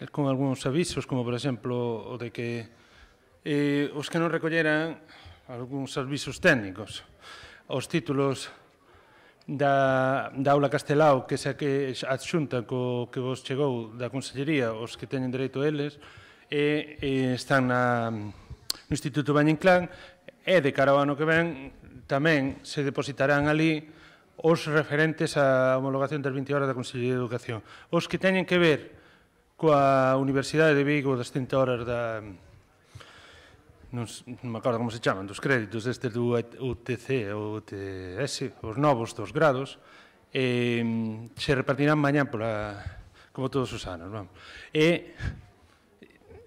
Eh, con algúns avisos, como por exemplo o de que eh, os que non recolleran algúns avisos técnicos, os títulos da, da aula castelao que se que adxunta co que vos chegou da Consellería, os que teñen dereito a eles, e, e están na, no Instituto Bañinclán, e de cara ao ano que ven tamén se depositarán ali os referentes á homologación das 20 horas da Consellería de Educación. Os que teñen que ver coa Universidade de Vigo das 30 horas da non, non me acordo como se chaman, dos créditos deste do UTC ou UTS, os novos dos grados, e, mm, se repartirán mañan pola, como todos os anos, vamos. E,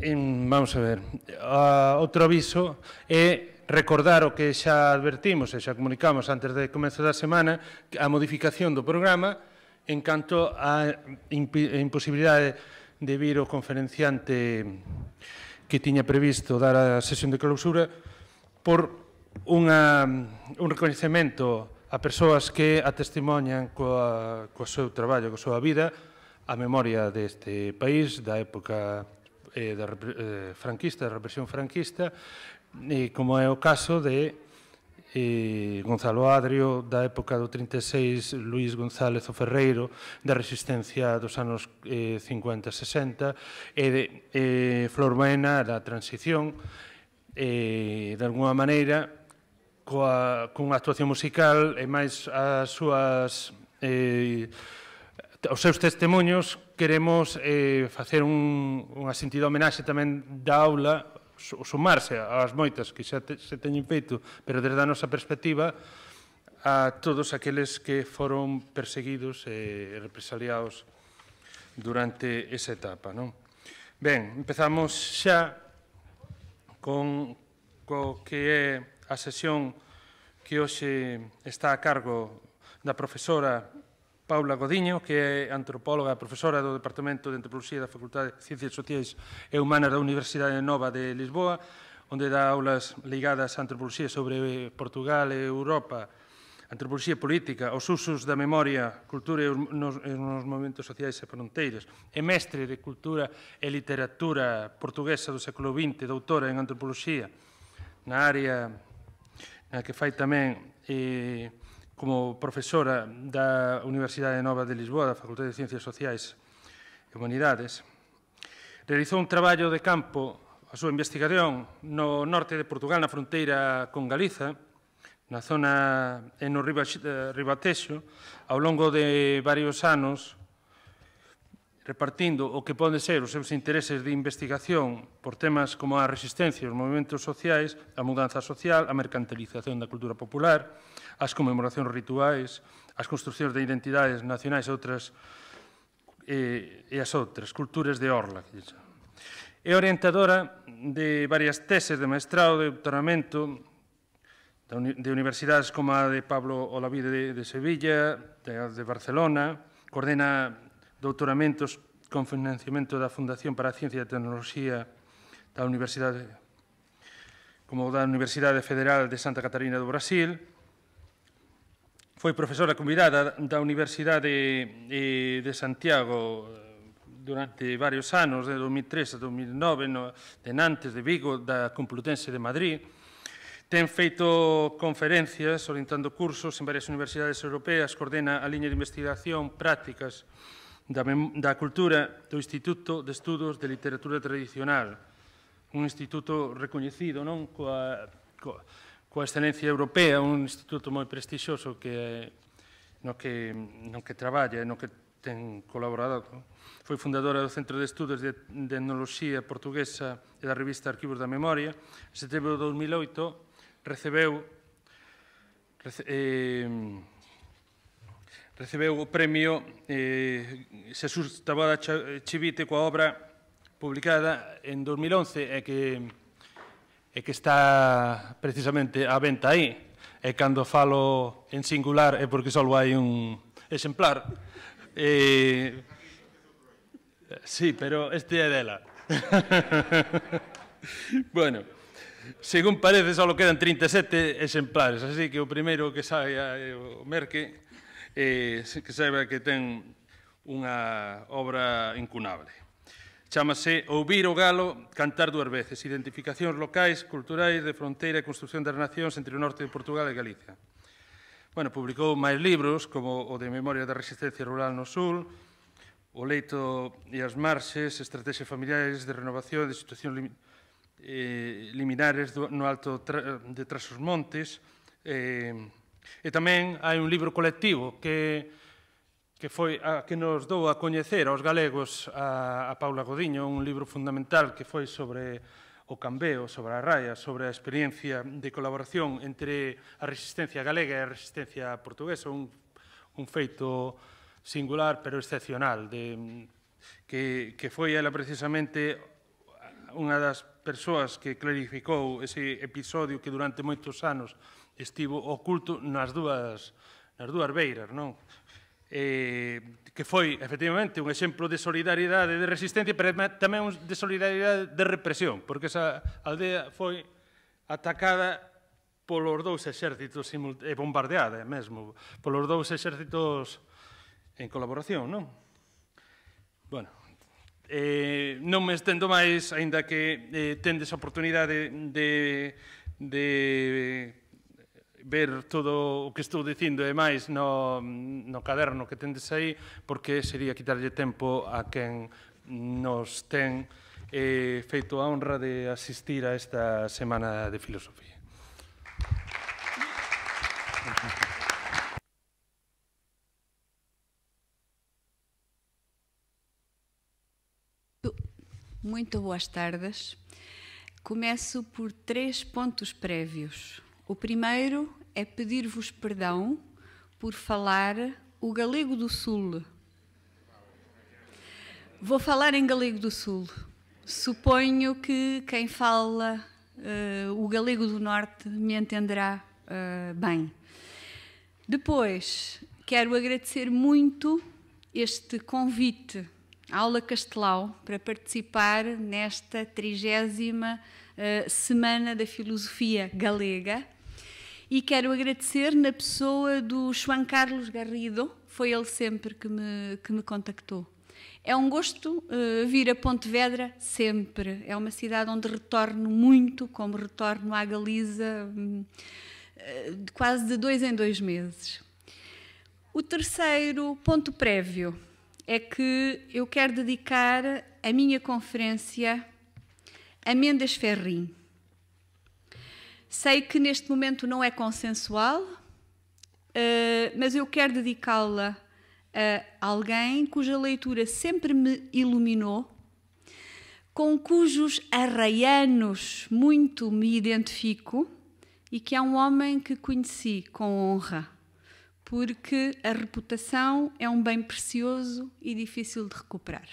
en, mm, vamos a ver, a, outro aviso é recordar o que xa advertimos e xa comunicamos antes de comezo da semana a modificación do programa en canto á imposibilidade de vir o conferenciante que tiña previsto dar a sesión de clausura por unha, un reconhecemento a persoas que a testimoñan coa, co seu traballo, coa súa vida, a memoria deste país, da época eh, da, eh, franquista, da represión franquista, e como é o caso de Eh, Gonzalo Adrio, da época do 36, Luís González o Ferreiro, da resistencia dos anos eh, 50-60, e de, eh, Flor Baena, da transición, eh, de alguma maneira, coa, cunha actuación musical e máis as súas... Eh, os seus testemunhos queremos eh, facer un, unha sentida homenaxe tamén da aula sumarse ás moitas que xa te, se teñen feito, pero desde a nosa perspectiva, a todos aqueles que foron perseguidos e represaliados durante esa etapa. Non? Ben, empezamos xa con co que é a sesión que hoxe está a cargo da profesora Paula Godiño, que é antropóloga e profesora do Departamento de Antropoloxía da Facultade de Ciencias Sociais e Humanas da Universidade Nova de Lisboa, onde dá aulas ligadas a antropoloxía sobre Portugal e Europa, antropoloxía política, os usos da memoria, cultura e nos, nos movimentos sociais e fronteiras, é mestre de cultura e literatura portuguesa do século XX, doutora en antropoloxía, na área na que fai tamén eh, como profesora da Universidade Nova de Lisboa, da Facultade de Ciencias Sociais e Humanidades, realizou un traballo de campo a súa investigación no norte de Portugal, na fronteira con Galiza, na zona en o Ribatexo, eh, ao longo de varios anos, repartindo o que pode ser os seus intereses de investigación por temas como a resistencia aos movimentos sociais, a mudanza social, a mercantilización da cultura popular, as conmemoracións rituais, as construcións de identidades nacionais e outras e, e as outras, culturas de Orla. Que é orientadora de varias teses de mestrado, de doutoramento, de universidades como a de Pablo Olavide de, de Sevilla, de, de Barcelona, coordena doutoramentos con financiamento da Fundación para a Ciencia e a Tecnología da Universidade como da Universidade Federal de Santa Catarina do Brasil, Foi profesora convidada da Universidade eh, de Santiago eh, durante varios anos, de 2003 a 2009, no, de Nantes, de Vigo, da Complutense de Madrid. Ten feito conferencias orientando cursos en varias universidades europeas, coordena a liña de investigación prácticas da, da cultura do Instituto de Estudos de Literatura Tradicional, un instituto recoñecido non coa, coa coa excelencia europea, un instituto moi prestixioso que no que, no que traballa e no que ten colaborado. Foi fundadora do Centro de Estudos de, Tecnología Portuguesa e da revista Arquivos da Memoria. En setembro de 2008 recebeu rece, eh, recebeu o premio eh, Xesús Taboada Chivite coa obra publicada en 2011 e que e que está precisamente a venta aí, e cando falo en singular é porque só hai un exemplar. E... Sí, pero este é dela. bueno, según parece, só quedan 37 exemplares, así que o primeiro que saia é o Merque, eh, que saiba que ten unha obra incunable. Chámase Ouvir o Galo, Cantar dúas veces, identificacións locais, culturais, de fronteira e construción das nacións entre o norte de Portugal e Galicia. Bueno, publicou máis libros, como o de Memoria da Resistencia Rural no Sul, O leito e as marxes, estrategias familiares de renovación de situacións lim, eh, liminares do, no alto tra, de Trasos Montes, eh, E tamén hai un libro colectivo que que foi a que nos dou a coñecer aos galegos a, a Paula Godiño, un libro fundamental que foi sobre o cambeo, sobre a raia, sobre a experiencia de colaboración entre a resistencia galega e a resistencia portuguesa, un, un feito singular pero excepcional, de, que, que foi ela precisamente unha das persoas que clarificou ese episodio que durante moitos anos estivo oculto nas dúas, nas dúas beiras, non? eh, que foi efectivamente un exemplo de e de resistencia, pero tamén un de solidaridade de represión, porque esa aldea foi atacada polos dous exércitos e bombardeada mesmo, polos dous exércitos en colaboración, non? Bueno, eh, non me estendo máis, aínda que eh, tendes a oportunidade de, de ver todo o que estou dicindo e máis no, no caderno que tendes aí, porque sería quitarlle tempo a quen nos ten eh, feito a honra de asistir a esta Semana de Filosofía. Muito boas tardes. Começo por três pontos prévios. O primeiro é pedir-vos perdão por falar o galego do Sul. Vou falar em galego do Sul. Suponho que quem fala uh, o galego do Norte me entenderá uh, bem. Depois, quero agradecer muito este convite à Aula Castelau para participar nesta trigésima uh, Semana da Filosofia Galega e quero agradecer na pessoa do Juan Carlos Garrido, foi ele sempre que me, que me contactou. É um gosto uh, vir a Pontevedra sempre. É uma cidade onde retorno muito, como retorno à Galiza uh, quase de dois em dois meses. O terceiro ponto prévio é que eu quero dedicar a minha conferência a Mendes Ferrim. Sei que neste momento não é consensual, uh, mas eu quero dedicá-la a alguém cuja leitura sempre me iluminou, com cujos arraianos muito me identifico e que é um homem que conheci com honra, porque a reputação é um bem precioso e difícil de recuperar.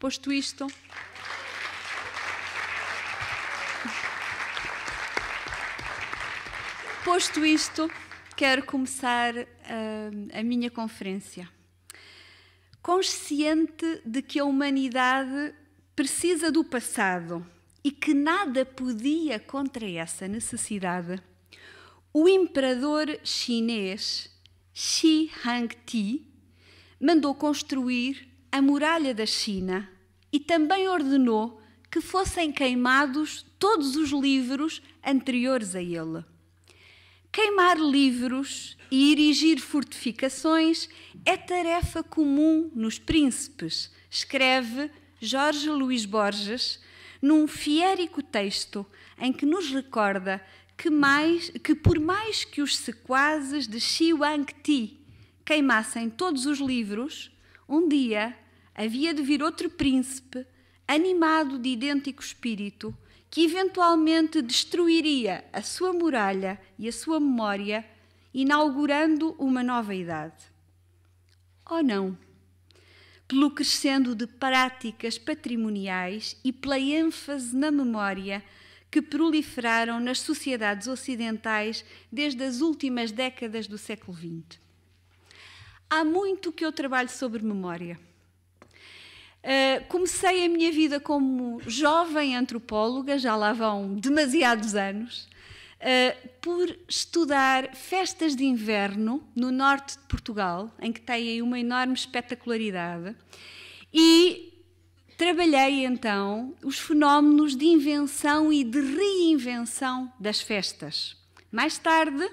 Posto isto. Posto isto, quero começar a, ah, a minha conferência. Consciente de que a humanidade precisa do passado e que nada podia contra essa necessidade, o imperador chinês Shi Hangti mandou construir a muralha da China e também ordenou que fossem queimados todos os livros anteriores a ele. Queimar livros e erigir fortificações é tarefa comum nos príncipes, escreve Jorge Luís Borges num fiérico texto em que nos recorda que, mais, que por mais que os sequazes de Xi Ti queimassem todos os livros, um dia havia de vir outro príncipe, animado de idêntico espírito, que eventualmente destruiria a sua muralha e a sua memória, inaugurando uma nova idade. Ou não? Pelo crescendo de práticas patrimoniais e pela ênfase na memória que proliferaram nas sociedades ocidentais desde as últimas décadas do século XX. Há muito que eu trabalho sobre memória eh, comecei a minha vida como jovem antropóloga, já lá vão demasiados anos, uh, por estudar festas de inverno no norte de Portugal, em que tem uma enorme espetacularidade, e Trabalhei então os fenómenos de invenção e de reinvenção das festas. Mais tarde,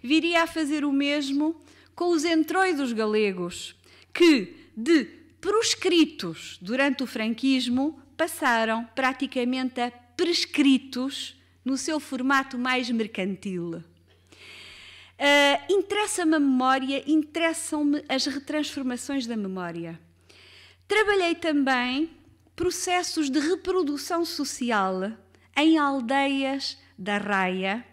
viria a fazer o mesmo com os entroidos galegos, que de proscritos durante o franquismo passaram praticamente a prescritos no seu formato mais mercantil. Uh, interessa-me a memória, interessam-me as retransformações da memória. Trabalhei também processos de reprodução social em aldeias da raia,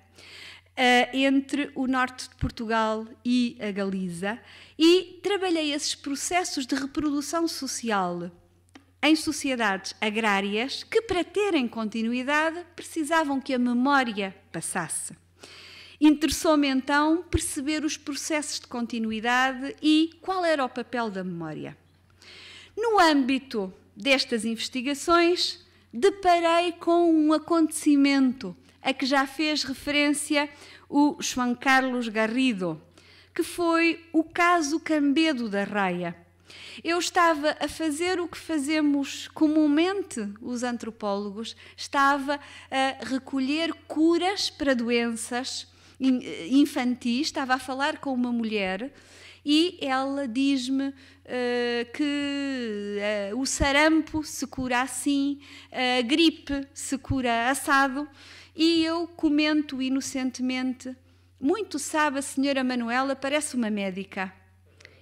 uh, entre o norte de Portugal e a Galiza, e trabalhei esses processos de reprodução social em sociedades agrárias que, para terem continuidade, precisavam que a memória passasse. Interessou-me então perceber os processos de continuidade e qual era o papel da memória. No âmbito destas investigações, deparei com um acontecimento a que já fez referência o João Carlos Garrido, que foi o caso Cambedo da Raia. Eu estava a fazer o que fazemos comumente os antropólogos, estava a recolher curas para doenças infantis, estava a falar com uma mulher e ela diz-me uh, que uh, o sarampo se cura assim, a gripe se cura assado, e eu comento inocentemente muito sabe a senhora Manuela, parece uma médica.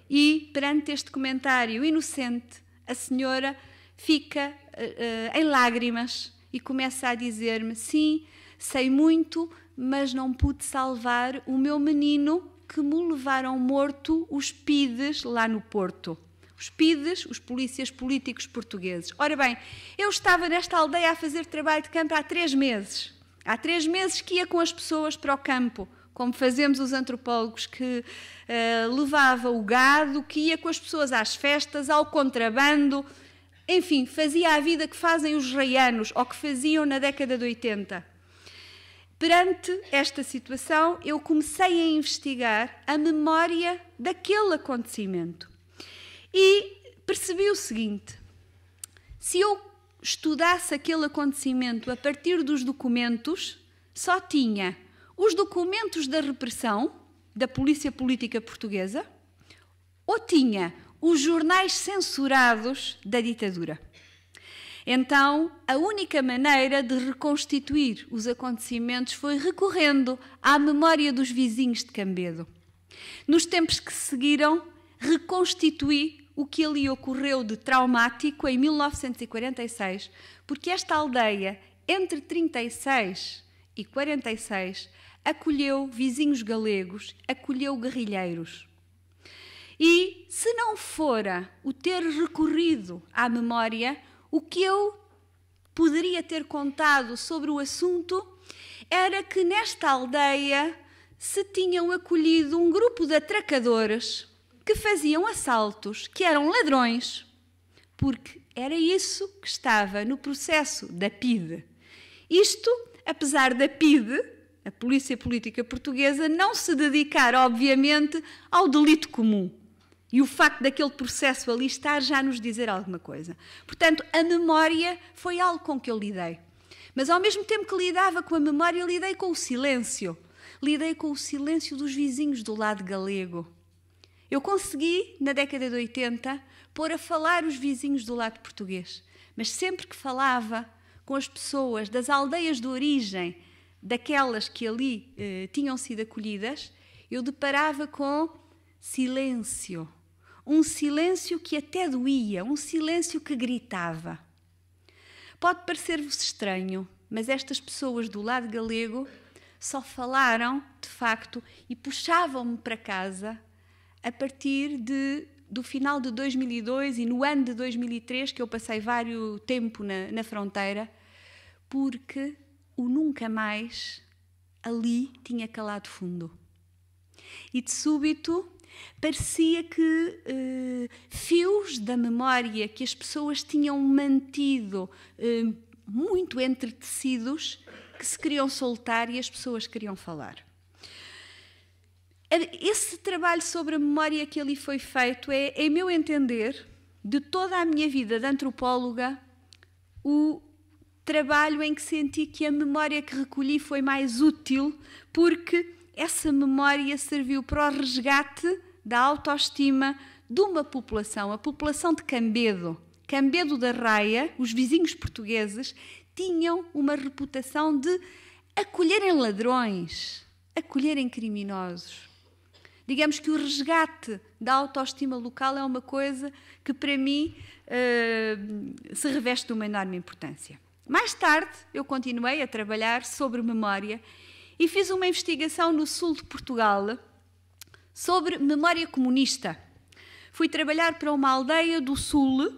E, perante este comentário inocente, a senhora fica uh, em lágrimas e começa a dizer-me: Sim, sei muito, mas não pude salvar o meu menino que me levaram morto os PIDES lá no Porto. Os PIDES, os polícias políticos portugueses. Ora bem, eu estava nesta aldeia a fazer trabalho de campo há três meses. Há três meses que ia com as pessoas para o campo como fazemos os antropólogos, que uh, levava o gado, que ia com as pessoas às festas, ao contrabando, enfim, fazia a vida que fazem os reianos ou que faziam na década de 80. Perante esta situação, eu comecei a investigar a memória daquele acontecimento e percebi o seguinte: se eu estudasse aquele acontecimento a partir dos documentos, só tinha os documentos da repressão da polícia política portuguesa ou tinha os jornais censurados da ditadura. Então, a única maneira de reconstituir os acontecimentos foi recorrendo à memória dos vizinhos de Cambedo. Nos tempos que seguiram, reconstituí o que ali ocorreu de traumático em 1946, porque esta aldeia, entre 36 e 46, acolheu vizinhos galegos, acolheu guerrilheiros. E se não fora o ter recorrido à memória, o que eu poderia ter contado sobre o assunto era que nesta aldeia se tinham acolhido um grupo de atracadores que faziam assaltos, que eram ladrões, porque era isso que estava no processo da PIDE. Isto, apesar da PIDE a polícia política portuguesa não se dedicar, obviamente, ao delito comum. E o facto daquele processo ali estar já nos dizer alguma coisa. Portanto, a memória foi algo com que eu lidei. Mas ao mesmo tempo que lidava com a memória, lidei com o silêncio. Lidei com o silêncio dos vizinhos do lado galego. Eu consegui, na década de 80, pôr a falar os vizinhos do lado português. Mas sempre que falava com as pessoas das aldeias de origem, daquelas que ali eh, tinham sido acolhidas, eu deparava com silêncio. Um silêncio que até doía, um silêncio que gritava. Pode parecer-vos estranho, mas estas pessoas do lado galego só falaram, de facto, e puxavam-me para casa a partir de, do final de 2002 e no ano de 2003, que eu passei vários tempo na, na fronteira, porque o nunca mais ali tinha calado fundo. E de súbito parecia que eh, fios da memória que as pessoas tinham mantido eh, muito entretecidos que se queriam soltar e as pessoas queriam falar. Esse trabalho sobre a memória que ali foi feito é, em meu entender, de toda a minha vida de antropóloga, o trabalho em que senti que a memória que recolhi foi mais útil, porque essa memória serviu para o resgate da autoestima de uma população, a população de Cambedo. Cambedo da Raia, os vizinhos portugueses, tinham uma reputação de acolherem ladrões, acolherem criminosos. Digamos que o resgate da autoestima local é uma coisa que, para mim, eh, se reveste de uma enorme importância. Mais tarde, eu continuei a trabalhar sobre memória e fiz uma investigação no sul de Portugal sobre memória comunista. Fui trabalhar para uma aldeia do sul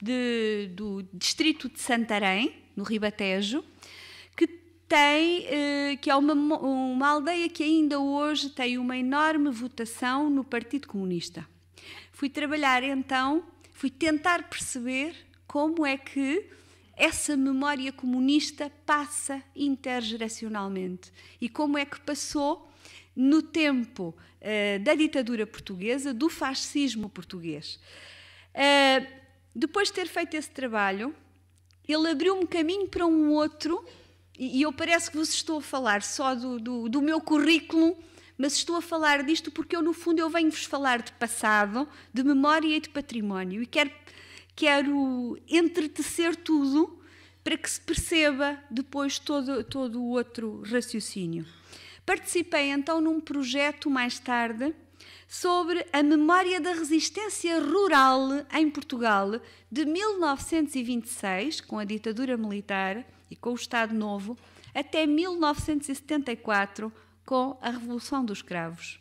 de, do distrito de Santarém, no Ribatejo, que tem eh, que é uma, uma aldeia que ainda hoje tem uma enorme votação no Partido Comunista. Fui trabalhar então, fui tentar perceber como é que essa memória comunista passa intergeracionalmente. E como é que passou? No tempo eh, da ditadura portuguesa, do fascismo português. Eh, depois de ter feito esse trabalho, ele abriu-me caminho para um outro, e, e, eu parece que vos estou a falar só do, do, do meu currículo, mas estou a falar disto porque eu, no fundo, eu venho-vos falar de passado, de memória e de património, e quero quero entretecer tudo para que se perceba depois todo, todo o outro raciocínio. Participei então num projeto mais tarde sobre a memória da resistência rural em Portugal de 1926, com a ditadura militar e com o Estado Novo, até 1974, com a Revolução dos Cravos.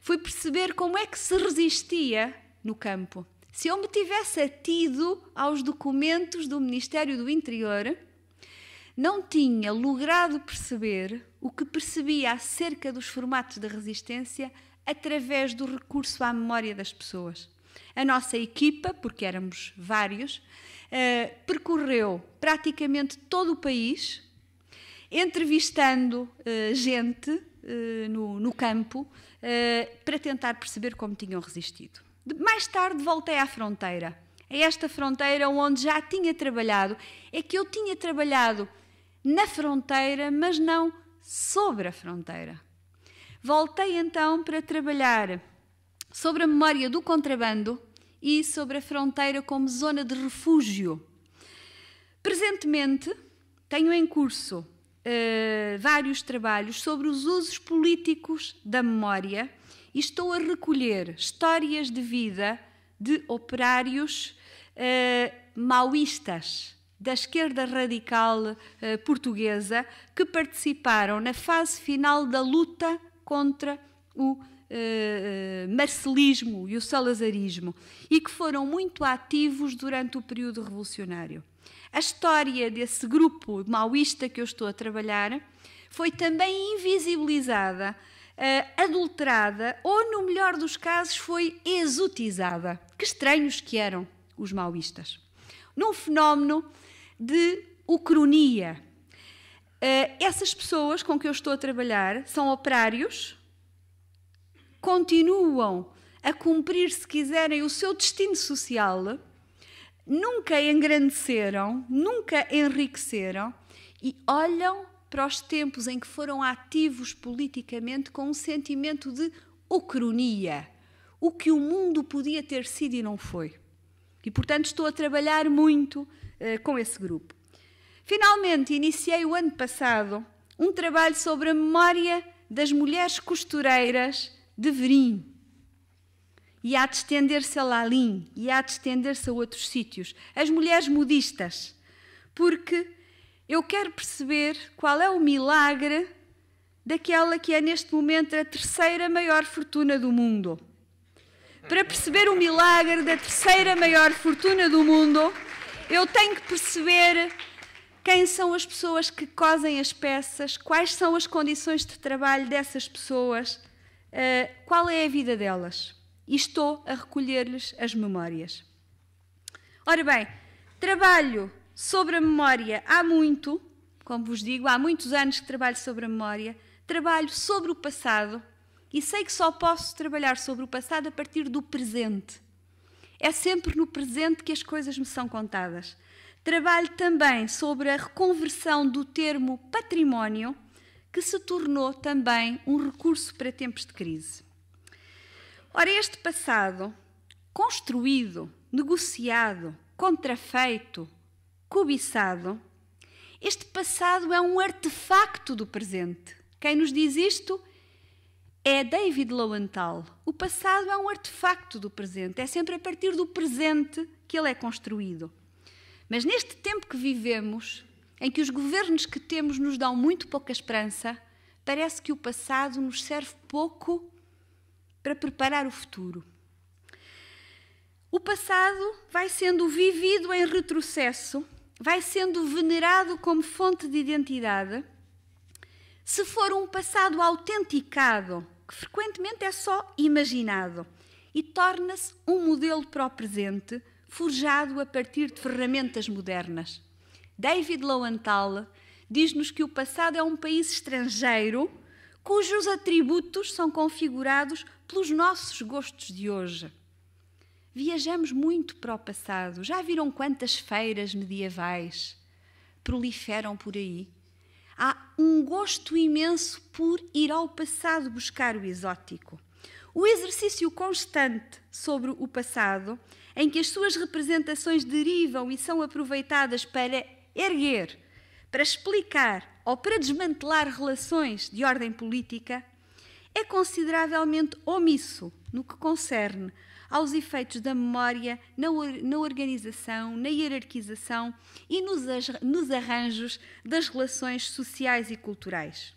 Fui perceber como é que se resistia no campo se eu me tivesse atido aos documentos do Ministério do Interior, não tinha logrado perceber o que percebia acerca dos formatos de resistência através do recurso à memória das pessoas. A nossa equipa, porque éramos vários, eh, percorreu praticamente todo o país, entrevistando eh, gente eh, no, campo, para tentar perceber como tinham resistido. Mais tarde voltei à fronteira, a é esta fronteira onde já tinha trabalhado. É que eu tinha trabalhado na fronteira, mas não sobre a fronteira. Voltei então para trabalhar sobre a memória do contrabando e sobre a fronteira como zona de refúgio. Presentemente, tenho em curso uh, vários trabalhos sobre os usos políticos da memória e estou a recolher histórias de vida de operários eh, maoístas da esquerda radical eh, portuguesa que participaram na fase final da luta contra o eh, eh, marcelismo e o salazarismo e que foram muito ativos durante o período revolucionário. A história desse grupo maoísta que eu estou a trabalhar foi também invisibilizada uh, adulterada ou, no melhor dos casos, foi exotizada. Que estranhos que eram os maoístas. Num fenómeno de ucronia. Uh, essas pessoas com que eu estou a trabalhar são operários, continuam a cumprir, se quiserem, o seu destino social, nunca engrandeceram, nunca enriqueceram e olham para os tempos em que foram ativos politicamente com um sentimento de ocronia, o que o mundo podia ter sido e não foi. E, portanto, estou a trabalhar muito eh, com esse grupo. Finalmente, iniciei o ano passado um trabalho sobre a memória das mulheres costureiras de Verim. E há de estender-se a Lalim, e há de estender-se a outros sítios. As mulheres modistas. Porque eu quero perceber qual é o milagre daquela que é neste momento a terceira maior fortuna do mundo. Para perceber o milagre da terceira maior fortuna do mundo, eu tenho que perceber quem são as pessoas que cosem as peças, quais são as condições de trabalho dessas pessoas, eh, qual é a vida delas. E estou a recolher-lhes as memórias. Ora bem, trabalho Sobre a memória, há muito, como vos digo, há muitos anos que trabalho sobre a memória, trabalho sobre o passado e sei que só posso trabalhar sobre o passado a partir do presente. É sempre no presente que as coisas me são contadas. Trabalho também sobre a reconversão do termo património, que se tornou também um recurso para tempos de crise. Ora, este passado, construído, negociado, contrafeito, cobiçado, este passado é um artefacto do presente. Quem nos diz isto é David Lowenthal. O passado é um artefacto do presente, é sempre a partir do presente que ele é construído. Mas neste tempo que vivemos, em que os governos que temos nos dão muito pouca esperança, parece que o passado nos serve pouco para preparar o futuro. O passado vai sendo vivido em retrocesso vai sendo venerado como fonte de identidade, se for um passado autenticado, que frequentemente é só imaginado, e torna-se um modelo para o presente, forjado a partir de ferramentas modernas. David Lowenthal diz-nos que o passado é um país estrangeiro cujos atributos são configurados pelos nossos gostos de hoje. Viajamos muito para o passado. Já viram quantas feiras medievais proliferam por aí? Há um gosto imenso por ir ao passado buscar o exótico. O exercício constante sobre o passado, em que as suas representações derivam e são aproveitadas para erguer, para explicar ou para desmantelar relações de ordem política, é consideravelmente omisso no que concerne aos efeitos da memória, na, na organização, na hierarquização e nos, nos arranjos das relações sociais e culturais.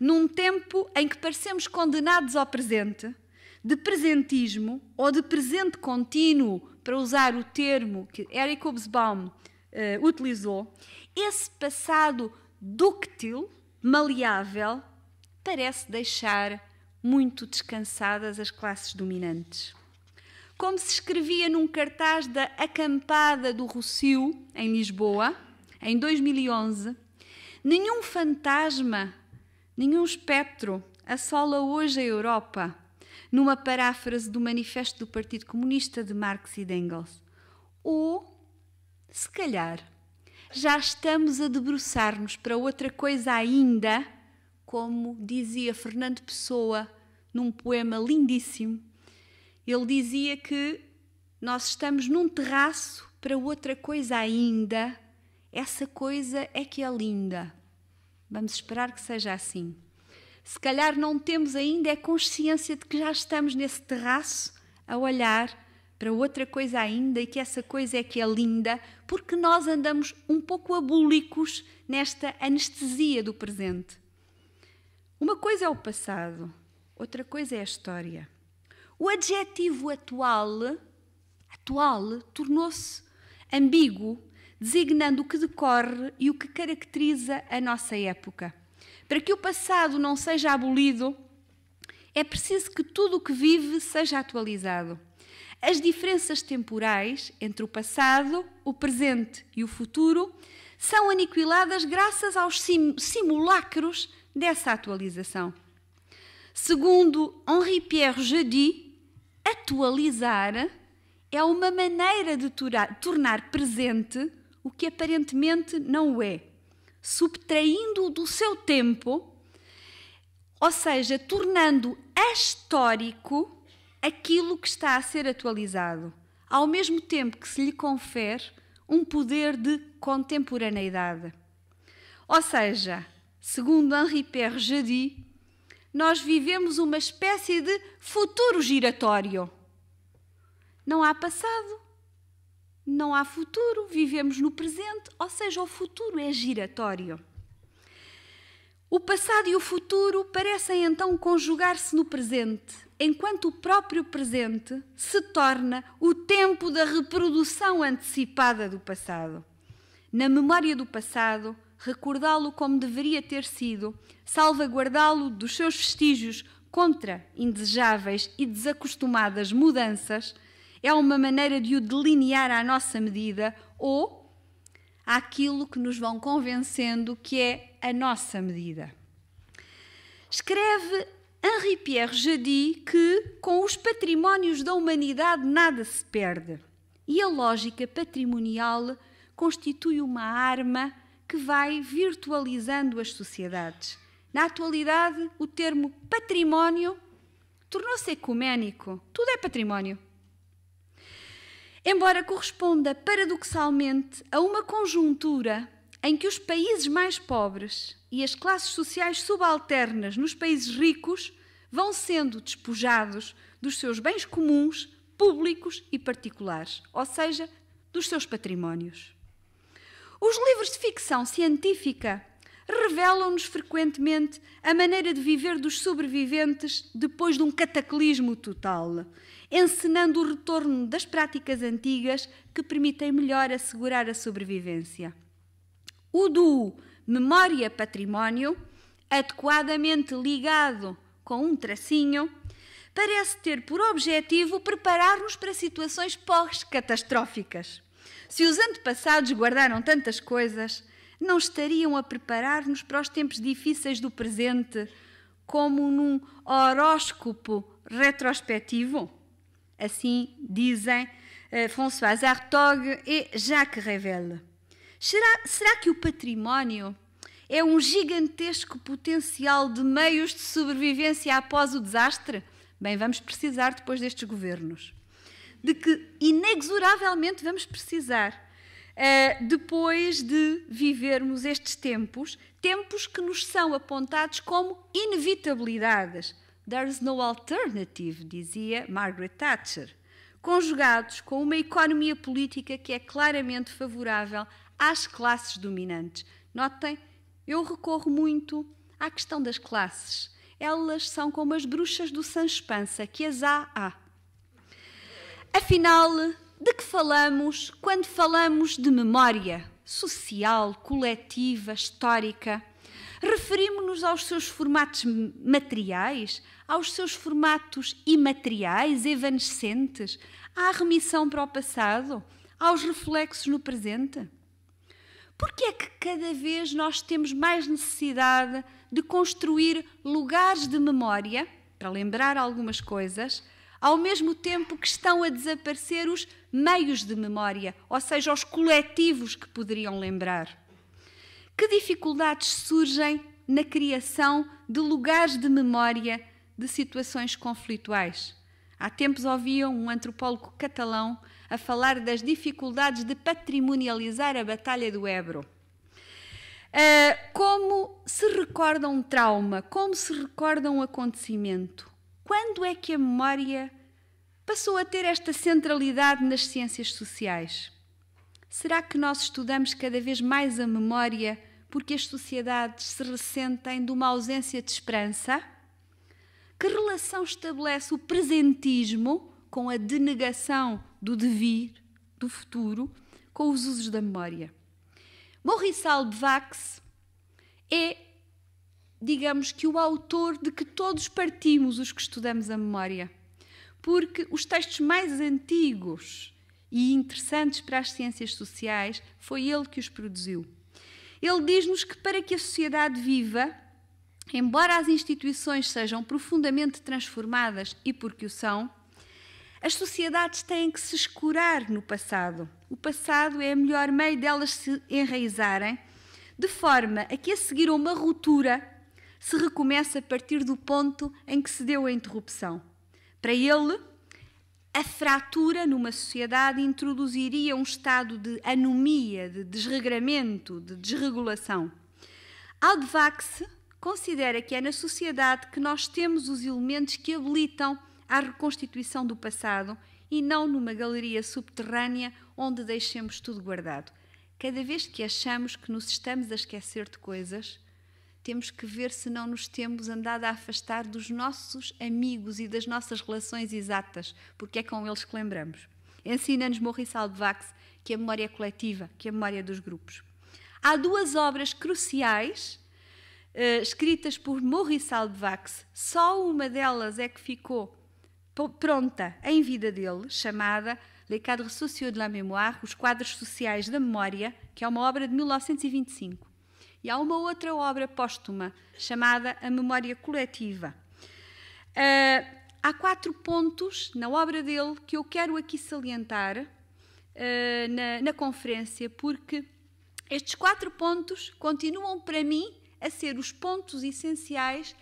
Num tempo em que parecemos condenados ao presente, de presentismo ou de presente contínuo, para usar o termo que Eric Hobsbawm uh, eh, utilizou, esse passado dúctil, maleável, parece deixar muito descansadas as classes dominantes como se escrevia num cartaz da Acampada do Rocio, em Lisboa, em 2011, nenhum fantasma, nenhum espectro assola hoje a Europa, numa paráfrase do Manifesto do Partido Comunista de Marx e de Engels. Ou, se calhar, já estamos a debruçar-nos para outra coisa ainda, como dizia Fernando Pessoa num poema lindíssimo ele dizia que nós estamos num terraço para outra coisa ainda. Essa coisa é que é linda. Vamos esperar que seja assim. Se calhar não temos ainda a consciência de que já estamos nesse terraço a olhar para outra coisa ainda e que essa coisa é que é linda, porque nós andamos um pouco abúlicos nesta anestesia do presente. Uma coisa é o passado, outra coisa é a história. O adjetivo atual, atual, tornou-se ambíguo, designando o que decorre e o que caracteriza a nossa época. Para que o passado não seja abolido, é preciso que tudo o que vive seja atualizado. As diferenças temporais entre o passado, o presente e o futuro são aniquiladas graças aos simulacros dessa atualização. Segundo Henri Pierre Jadis atualizar é uma maneira de tornar presente o que aparentemente não é, subtraindo-o do seu tempo, ou seja, tornando histórico aquilo que está a ser atualizado, ao mesmo tempo que se lhe confere um poder de contemporaneidade. Ou seja, segundo Henri Pierre Jadis, nós vivemos uma espécie de futuro giratório. Não há passado, não há futuro, vivemos no presente, ou seja, o futuro é giratório. O passado e o futuro parecem então conjugar-se no presente, enquanto o próprio presente se torna o tempo da reprodução antecipada do passado. Na memória do passado, recordá-lo como deveria ter sido, salvaguardá-lo dos seus vestígios contra indesejáveis e desacostumadas mudanças, é uma maneira de o delinear à nossa medida ou àquilo que nos vão convencendo que é a nossa medida. Escreve Henri Pierre Jaddy que com os patrimónios da humanidade nada se perde e a lógica patrimonial constitui uma arma que vai virtualizando as sociedades. Na atualidade, o termo património tornou-se ecuménico. Tudo é património. Embora corresponda paradoxalmente a uma conjuntura em que os países mais pobres e as classes sociais subalternas nos países ricos vão sendo despojados dos seus bens comuns, públicos e particulares, ou seja, dos seus patrimónios. Os livros de ficção científica revelam-nos frequentemente a maneira de viver dos sobreviventes depois de um cataclismo total, encenando o retorno das práticas antigas que permitem melhor assegurar a sobrevivência. O duo memória-património, adequadamente ligado com um tracinho, parece ter por objetivo preparar-nos para situações pós-catastróficas. Se os antepassados guardaram tantas coisas, não estariam a preparar-nos para os tempos difíceis do presente, como num horóscopo retrospectivo? Assim dizem eh, François Artaud e Jacques Revel. Será, será que o património é um gigantesco potencial de meios de sobrevivência após o desastre? Bem, vamos precisar depois destes governos de que inexoravelmente vamos precisar Uh, depois de vivermos estes tempos, tempos que nos são apontados como inevitabilidades. There's no alternative, dizia Margaret Thatcher, conjugados com uma economia política que é claramente favorável às classes dominantes. Notem, eu recorro muito à questão das classes. Elas são como as bruxas do Sanspansa que as há, há. Afinal, de que falamos quando falamos de memória social, coletiva, histórica? Referimos-nos aos seus formatos materiais, aos seus formatos imateriais, evanescentes, à remissão para o passado, aos reflexos no presente? Porque é que cada vez nós temos mais necessidade de construir lugares de memória para lembrar algumas coisas, ao mesmo tempo que estão a desaparecer os meios de memória, ou seja, os coletivos que poderiam lembrar. Que dificuldades surgem na criação de lugares de memória de situações conflituais? Há tempos ouviam um antropólogo catalão a falar das dificuldades de patrimonializar a Batalha do Ebro. Uh, como se recorda um trauma? Como se recorda um acontecimento? Quando é que a memória passou a ter esta centralidade nas ciências sociais? Será que nós estudamos cada vez mais a memória porque as sociedades se ressentem de uma ausência de esperança? Que relação estabelece o presentismo com a denegação do devir, do futuro, com os usos da memória? Maurice Albevax é, digamos que, o autor de que todos partimos os que estudamos a memória porque os textos mais antigos e interessantes para as ciências sociais foi ele que os produziu. Ele diz-nos que para que a sociedade viva, embora as instituições sejam profundamente transformadas e porque o são, as sociedades têm que se escurar no passado. O passado é o melhor meio delas se enraizarem, de forma a que a seguir a uma ruptura se recomeça a partir do ponto em que se deu a interrupção. Para ele, a fratura numa sociedade introduziria um estado de anomia, de desregramento, de desregulação. Aldvax considera que é na sociedade que nós temos os elementos que habilitam a reconstituição do passado e não numa galeria subterrânea onde deixemos tudo guardado. Cada vez que achamos que nos estamos a esquecer de coisas, temos que ver se não nos temos andado a afastar dos nossos amigos e das nossas relações exatas, porque é com eles que lembramos. Ensina-nos Maurice Albevax que a memória é coletiva, que a memória é dos grupos. Há duas obras cruciais uh, escritas por Maurice Albevax, só uma delas é que ficou pronta em vida dele, chamada Les Cadres Sociaux de la Mémoire, Os Quadros Sociais da Memória, que é uma obra de 1925. E há uma outra obra póstuma chamada A Memória Coletiva. Uh, há quatro pontos na obra dele que eu quero aqui salientar uh, na, na conferência, porque estes quatro pontos continuam para mim a ser os pontos essenciais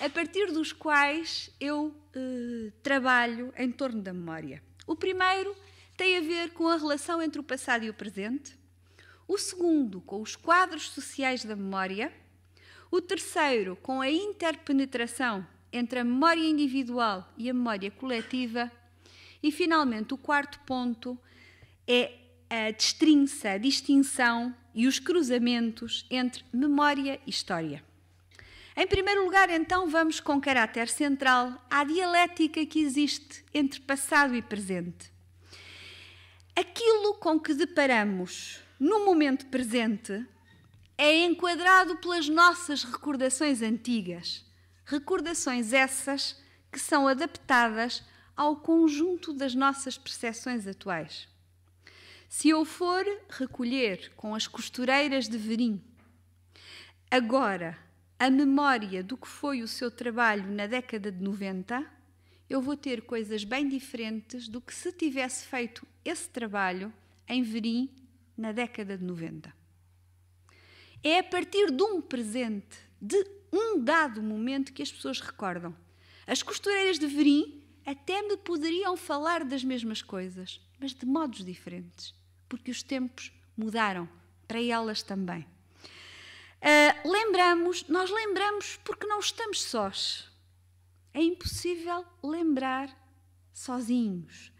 a partir dos quais eu ah, trabalho em torno da memória. O primeiro tem a ver com a relação entre o passado e o presente, o segundo com os quadros sociais da memória, o terceiro com a interpenetração entre a memória individual e a memória coletiva, e finalmente o quarto ponto é a destrinça, a distinção e os cruzamentos entre memória e história. Em primeiro lugar, então, vamos com caráter central à dialética que existe entre passado e presente. Aquilo com que deparamos no momento presente, é enquadrado pelas nossas recordações antigas. Recordações essas que são adaptadas ao conjunto das nossas percepções atuais. Se eu for recolher com as costureiras de verim, agora, a memória do que foi o seu trabalho na década de 90, eu vou ter coisas bem diferentes do que se tivesse feito esse trabalho em verim na década de 90. É a partir de um presente, de um dado momento que as pessoas recordam. As costureiras de Verim até me poderiam falar das mesmas coisas, mas de modos diferentes, porque os tempos mudaram para elas também. Uh, lembramos, nós lembramos porque não estamos sós. É impossível lembrar sozinhos.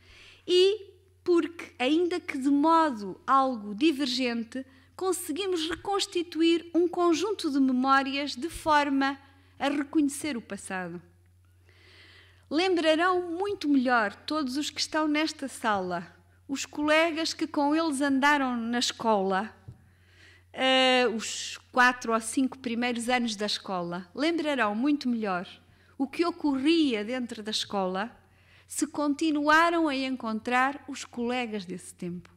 E porque, ainda que de modo algo divergente, conseguimos reconstituir um conjunto de memórias de forma a reconhecer o passado. Lembrarão muito melhor todos os que estão nesta sala, os colegas que com eles andaram na escola, uh, os quatro ou cinco primeiros anos da escola, lembrarão muito melhor o que ocorria dentro da escola se continuaram a encontrar os colegas desse tempo.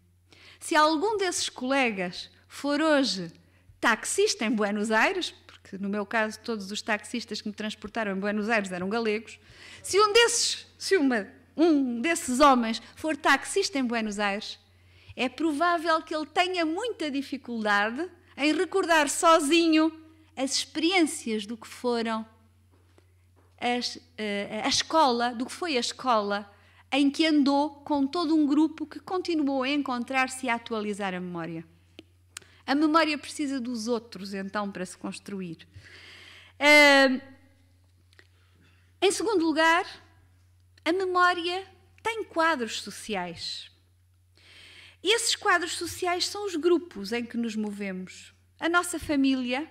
Se algum desses colegas for hoje taxista em Buenos Aires, porque no meu caso todos os taxistas que me transportaram em Buenos Aires eram galegos, se um desses, se uma, um desses homens for taxista em Buenos Aires, é provável que ele tenha muita dificuldade em recordar sozinho as experiências do que foram as, a escola, do que foi a escola, em que andou com todo um grupo que continuou a encontrar-se e a atualizar a memória. A memória precisa dos outros, então, para se construir. Uh, em segundo lugar, a memória tem quadros sociais. E esses quadros sociais são os grupos em que nos movemos. A nossa família,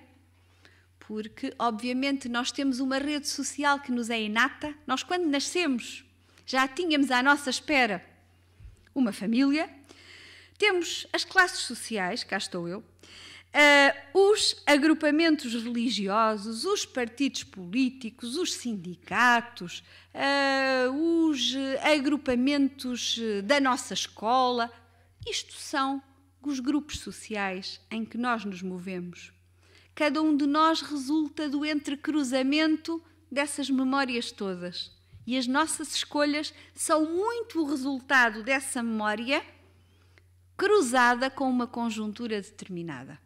porque, obviamente, nós temos uma rede social que nos é inata. Nós, quando nascemos, já tínhamos à nossa espera uma família. Temos as classes sociais, cá estou eu, uh, os agrupamentos religiosos, os partidos políticos, os sindicatos, uh, os agrupamentos eh, da nossa escola. Isto são os grupos sociais em que nós nos movemos. Cada um de nós resulta do entrecruzamento dessas memórias todas. E as nossas escolhas são muito o resultado dessa memória cruzada com uma conjuntura determinada.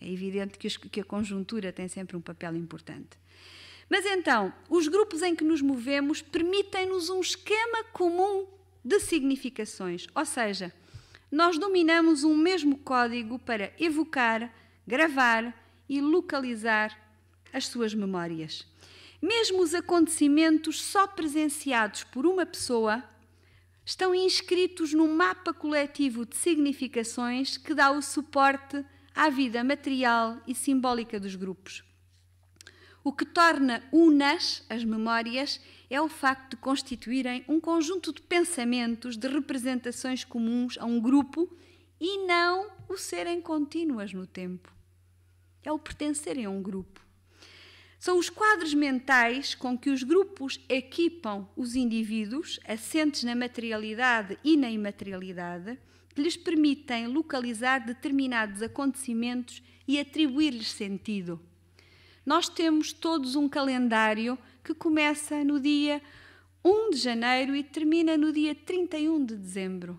É evidente que a conjuntura tem sempre um papel importante. Mas então, os grupos em que nos movemos permitem-nos um esquema comum de significações, ou seja, nós dominamos um mesmo código para evocar, gravar, e localizar as suas memórias. Mesmo os acontecimentos só presenciados por uma pessoa estão inscritos num mapa coletivo de significações que dá o suporte à vida material e simbólica dos grupos. O que torna unas as memórias é o facto de constituírem um conjunto de pensamentos, de representações comuns a um grupo e não o serem contínuas no tempo é o pertencer a um grupo. São os quadros mentais com que os grupos equipam os indivíduos, assentes na materialidade e na imaterialidade, que lhes permitem localizar determinados acontecimentos e atribuir-lhes sentido. Nós temos todos um calendário que começa no dia 1 de janeiro e termina no dia 31 de dezembro.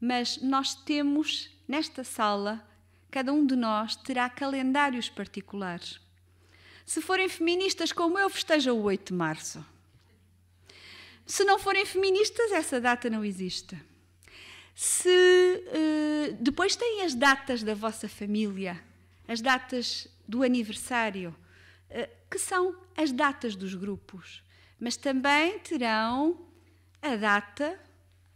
Mas nós temos nesta sala cada um de nós terá calendários particulares. Se forem feministas como eu, festeja o 8 de março. Se não forem feministas, essa data não existe. Se uh, depois têm as datas da vossa família, as datas do aniversário, uh, que são as datas dos grupos, mas também terão a data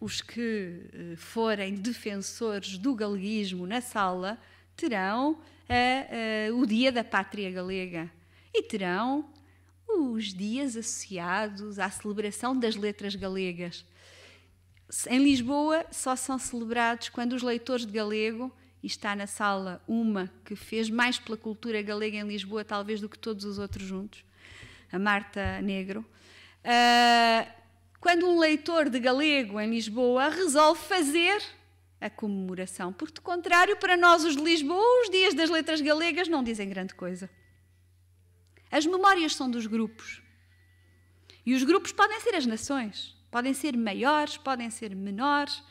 os que uh, forem defensores do galeguismo na sala terão uh, uh, o Dia da Pátria Galega e terão os dias associados à celebração das letras galegas. Em Lisboa, só são celebrados quando os leitores de galego, e está na sala uma que fez mais pela cultura galega em Lisboa, talvez, do que todos os outros juntos, a Marta Negro. Uh, quando um leitor de galego em Lisboa resolve fazer a comemoração, porque, de contrário, para nós os de Lisboa, os dias das letras galegas não dizem grande coisa. As memórias são dos grupos. E os grupos podem ser as nações, podem ser maiores, podem ser menores.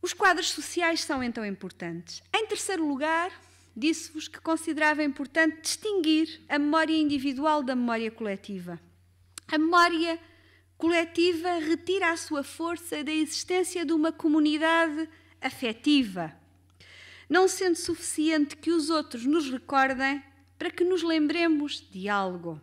Os quadros sociais são então importantes. Em terceiro lugar, disse-vos que considerava importante distinguir a memória individual da memória coletiva. A memória coletiva retira a sua força da existência de uma comunidade afetiva, não sendo suficiente que os outros nos recordem para que nos lembremos de algo.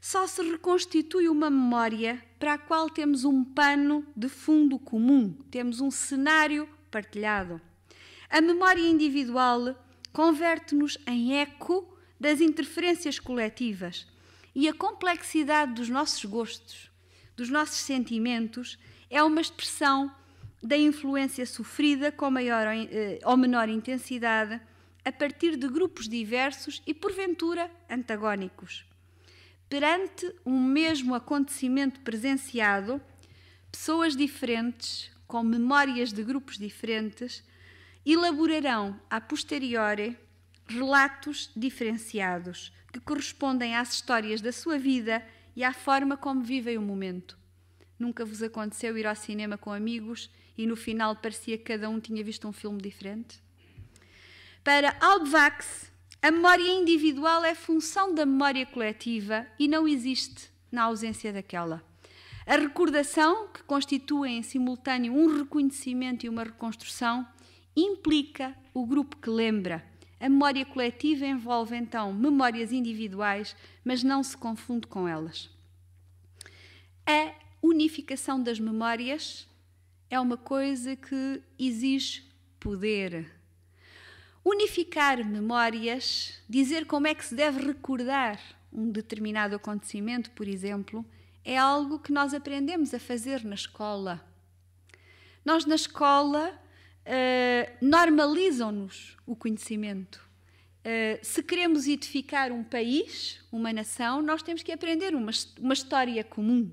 Só se reconstitui uma memória para a qual temos um pano de fundo comum, temos um cenário partilhado. A memória individual converte-nos em eco das interferências coletivas e a complexidade dos nossos gostos, dos nossos sentimentos é uma expressão da influência sofrida com maior eh, ou menor intensidade a partir de grupos diversos e, porventura, antagónicos. Perante um mesmo acontecimento presenciado, pessoas diferentes, com memórias de grupos diferentes, elaborarão a posteriori relatos diferenciados que correspondem às histórias da sua vida e à forma como vivem o momento. Nunca vos aconteceu ir ao cinema com amigos e no final parecia que cada um tinha visto um filme diferente? Para Aldvax, a memória individual é função da memória coletiva e não existe na ausência daquela. A recordação, que constitui em simultâneo um reconhecimento e uma reconstrução, implica o grupo que lembra, a memória coletiva envolve então memórias individuais, mas não se confunde com elas. A unificação das memórias é uma coisa que exige poder. Unificar memórias, dizer como é que se deve recordar um determinado acontecimento, por exemplo, é algo que nós aprendemos a fazer na escola. Nós, na escola, eh, normalizam-nos o conhecimento. Uh, se queremos edificar um país, uma nação, nós temos que aprender uma, uma história comum.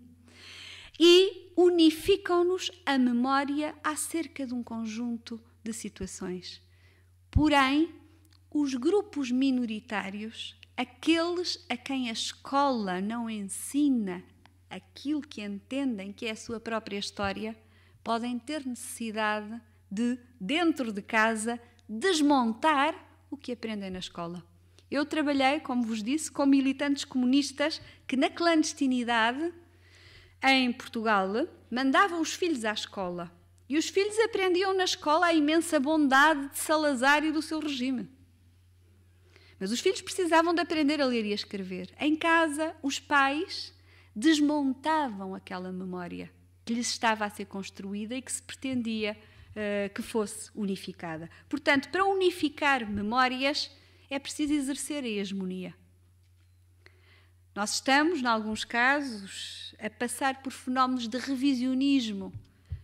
E unificam-nos a memória acerca de um conjunto de situações. Porém, os grupos minoritários, aqueles a quem a escola não ensina aquilo que entendem que é a sua própria história, podem ter necessidade de, dentro de casa, desmontar o que aprendem na escola. Eu trabalhei, como vos disse, com militantes comunistas que, na clandestinidade, em Portugal, mandavam os filhos à escola. E os filhos aprendiam na escola a imensa bondade de Salazar e do seu regime. Mas os filhos precisavam de aprender a ler e a escrever. Em casa, os pais desmontavam aquela memória que lhes estava a ser construída e que se pretendia eh, que fosse unificada. Portanto, para unificar memórias é preciso exercer a hegemonia. Nós estamos, em alguns casos, a passar por fenómenos de revisionismo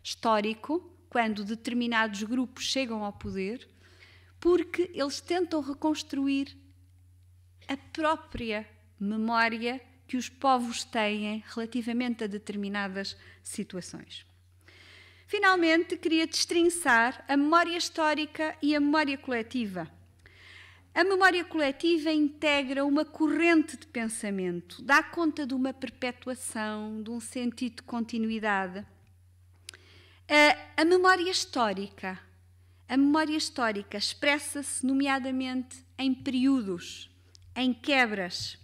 histórico, quando determinados grupos chegam ao poder, porque eles tentam reconstruir a própria memória que os povos têm relativamente a determinadas situações. Finalmente, queria destrinçar a memória histórica e a memória coletiva. A memória coletiva integra uma corrente de pensamento, dá conta de uma perpetuação, de um sentido de continuidade. A, a memória histórica. A memória histórica expressa-se, nomeadamente, em períodos, em quebras,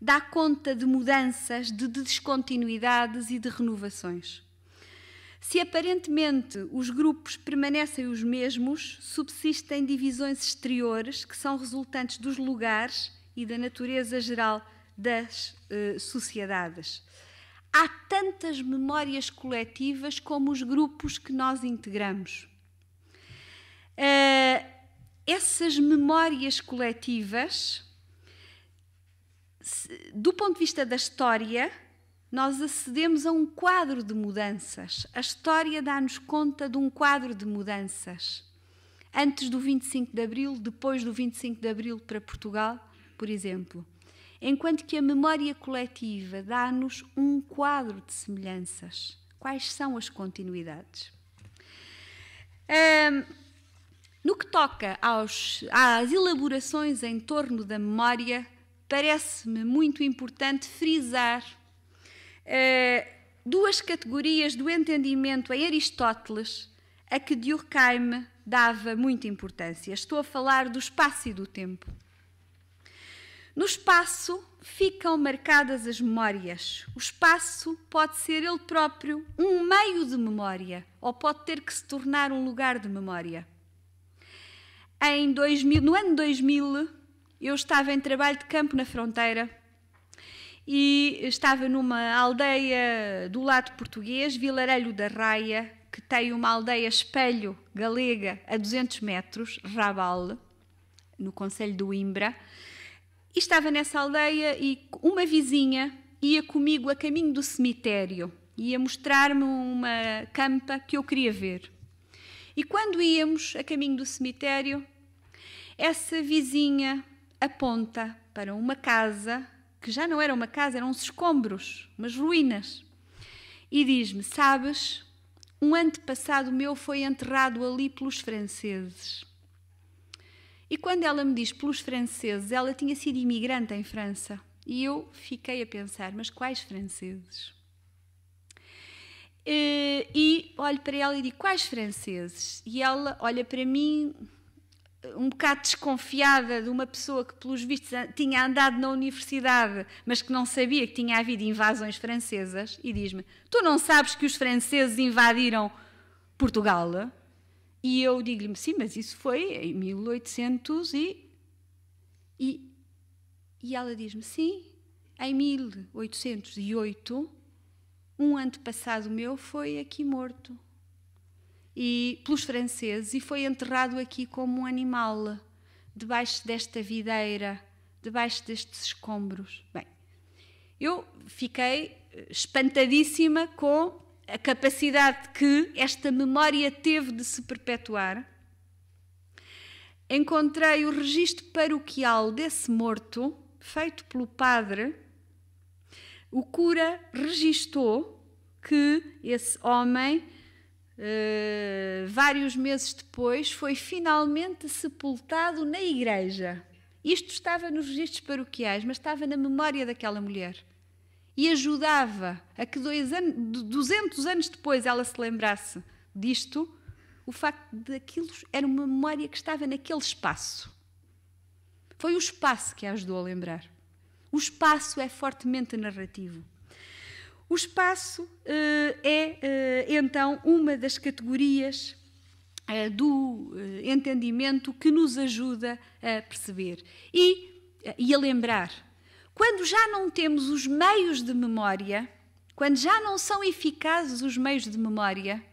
dá conta de mudanças, de descontinuidades e de renovações. Se aparentemente os grupos permanecem os mesmos, subsistem divisões exteriores que são resultantes dos lugares e da natureza geral das eh, sociedades. Há tantas memórias coletivas como os grupos que nós integramos. Uh, essas memórias coletivas, se, do ponto de vista da história, nós acedemos a um quadro de mudanças. A história dá-nos conta de um quadro de mudanças. Antes do 25 de Abril, depois do 25 de Abril para Portugal, por exemplo. Enquanto que a memória coletiva dá-nos um quadro de semelhanças. Quais são as continuidades? Um, no que toca aos, às elaborações em torno da memória, parece-me muito importante frisar eh, duas categorias do entendimento em Aristóteles a que Durkheim dava muita importância. Estou a falar do espaço e do tempo. No espaço ficam marcadas as memórias. O espaço pode ser ele próprio um meio de memória ou pode ter que se tornar um lugar de memória. Em 2000, no ano 2000, eu estava em trabalho de campo na fronteira e estava numa aldeia do lado português, Vilarelho da Raia, que tem uma aldeia espelho galega a 200 metros, Rabal, no concelho do Imbra. E estava nessa aldeia e uma vizinha ia comigo a caminho do cemitério, ia mostrar-me uma campa que eu queria ver. E quando íamos a caminho do cemitério, essa vizinha aponta para uma casa que já não era uma casa, eram uns escombros, umas ruínas. E diz-me: Sabes, um antepassado meu foi enterrado ali pelos franceses. E quando ela me diz pelos franceses, ela tinha sido imigrante em França. E eu fiquei a pensar: mas quais franceses? E, eh, e olho para ela e digo: quais franceses? E ela olha para mim um bocado desconfiada de uma pessoa que, pelos vistos, tinha andado na universidade, mas que não sabia que tinha havido invasões francesas, e diz-me: Tu não sabes que os franceses invadiram Portugal? E eu digo-lhe: Sim, mas isso foi em 1800 e. E, e ela diz-me: Sim, em 1808, um antepassado meu foi aqui morto e pelos franceses e foi enterrado aqui como um animal debaixo desta videira, debaixo destes escombros. Bem, eu fiquei eh, espantadíssima com a capacidade que esta memória teve de se perpetuar. Encontrei o registro paroquial desse morto, feito pelo padre. O cura registou que esse homem eh, vários meses depois, foi finalmente sepultado na igreja. Isto estava nos registros paroquiais, mas estava na memória daquela mulher. E ajudava a que dois 200 anos depois ela se lembrasse disto, o facto de aquilo era uma memória que estava naquele espaço. Foi o espaço que a ajudou a lembrar. O espaço é fortemente narrativo. O espaço eh, é eh, então uma das categorias eh, do entendimento que nos ajuda a perceber e, e a lembrar. Quando já não temos os meios de memória, quando já não são eficazes os meios de memória,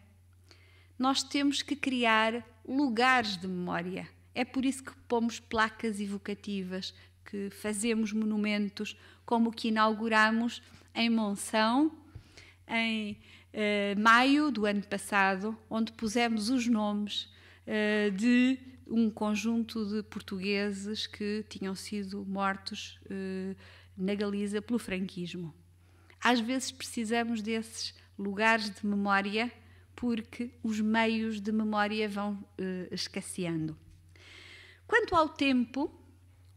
nós temos que criar lugares de memória. É por isso que pomos placas evocativas, que fazemos monumentos, como o que inauguramos em Monção, em eh, maio do ano passado, onde pusemos os nomes eh, de um conjunto de portugueses que tinham sido mortos eh, na Galiza pelo franquismo. Às vezes precisamos desses lugares de memória porque os meios de memória vão eh, escasseando. Quanto ao tempo,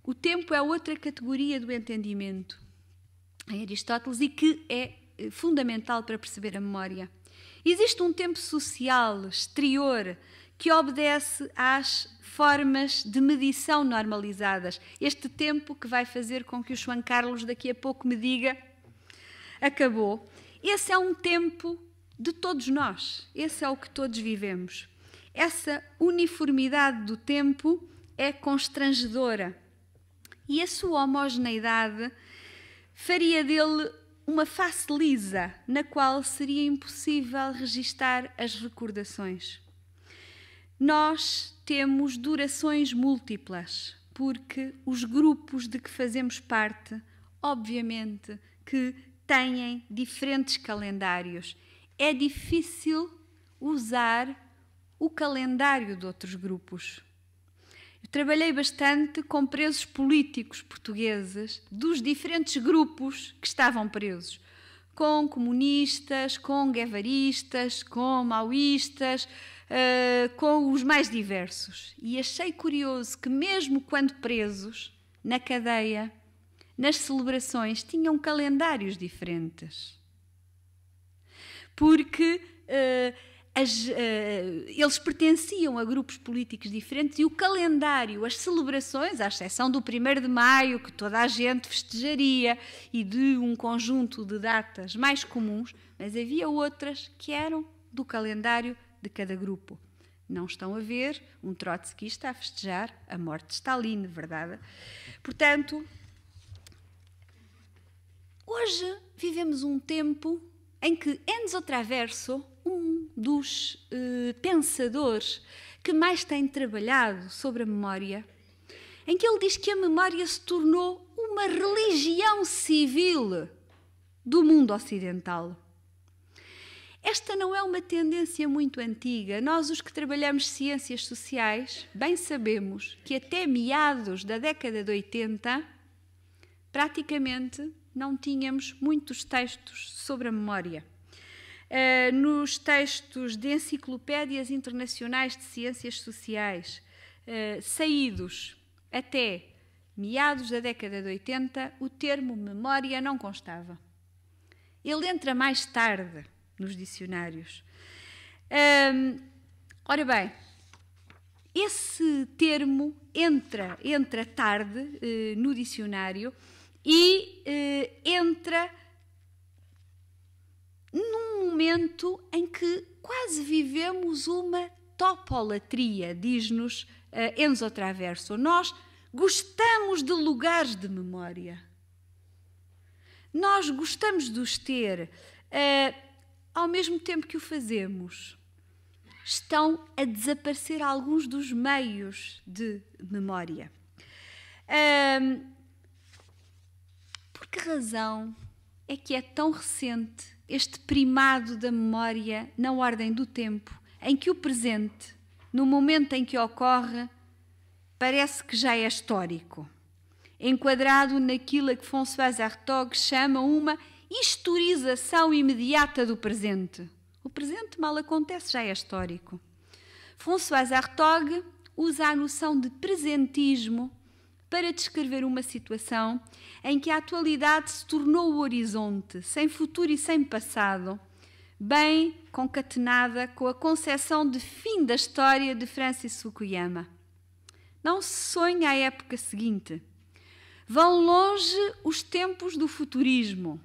o tempo é outra categoria do entendimento em Aristóteles e que é eh, fundamental para perceber a memória. Existe um tempo social exterior que obedece às formas de medição normalizadas. Este tempo que vai fazer com que o João Carlos daqui a pouco me diga acabou. Esse é um tempo de todos nós. Esse é o que todos vivemos. Essa uniformidade do tempo é constrangedora. E a sua homogeneidade faria dele uma face lisa na qual seria impossível registar as recordações. Nós temos durações múltiplas, porque os grupos de que fazemos parte, obviamente, que têm diferentes calendários. É difícil usar o calendário de outros grupos trabalhei bastante com presos políticos portugueses dos diferentes grupos que estavam presos. Com comunistas, com guevaristas, com maoístas, uh, com os mais diversos. E achei curioso que, mesmo quando presos, na cadeia, nas celebrações, tinham calendários diferentes. Porque. Uh, as, uh, eles pertenciam a grupos políticos diferentes e o calendário, as celebrações, à exceção do 1 de maio, que toda a gente festejaria, e de um conjunto de datas mais comuns, mas havia outras que eram do calendário de cada grupo. Não estão a ver um trotskista a festejar a morte de Stalin, verdade? Portanto, hoje vivemos um tempo em que, enzo traverso, um dos uh, pensadores que mais tem trabalhado sobre a memória, em que ele diz que a memória se tornou uma religião civil do mundo ocidental. Esta não é uma tendência muito antiga. Nós, os que trabalhamos ciências sociais, bem sabemos que até meados da década de 80, praticamente não tínhamos muitos textos sobre a memória. Eh, nos textos de enciclopédias internacionais de ciências sociais, eh, saídos até meados da década de 80, o termo memória não constava. Ele entra mais tarde nos dicionários. Um, ora bem, esse termo entra, entra tarde eh, no dicionário e eh, entra num momento em que quase vivemos uma topolatria, diz-nos uh, Enzo Traverso. Nós gostamos de lugares de memória. Nós gostamos de os ter. Uh, ao mesmo tempo que o fazemos, estão a desaparecer alguns dos meios de memória. Um, por que razão é que é tão recente este primado da memória na ordem do tempo, em que o presente, no momento em que ocorre, parece que já é histórico, enquadrado naquilo a que François Artaud chama uma historização imediata do presente. O presente mal acontece, já é histórico. François Artaud usa a noção de presentismo para descrever uma situação em que a atualidade se tornou o horizonte, sem futuro e sem passado, bem concatenada com a concepção de fim da história de Francis Fukuyama. Não se sonha a época seguinte. Vão longe os tempos do futurismo.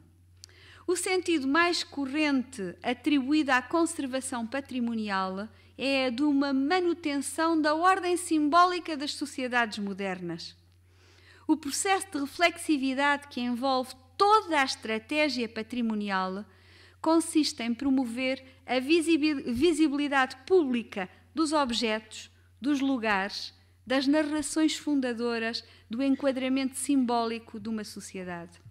O sentido mais corrente atribuído à conservação patrimonial é a de uma manutenção da ordem simbólica das sociedades modernas. O processo de reflexividade que envolve toda a estratégia patrimonial consiste em promover a visibilidade pública dos objetos, dos lugares, das narrações fundadoras, do enquadramento simbólico de uma sociedade.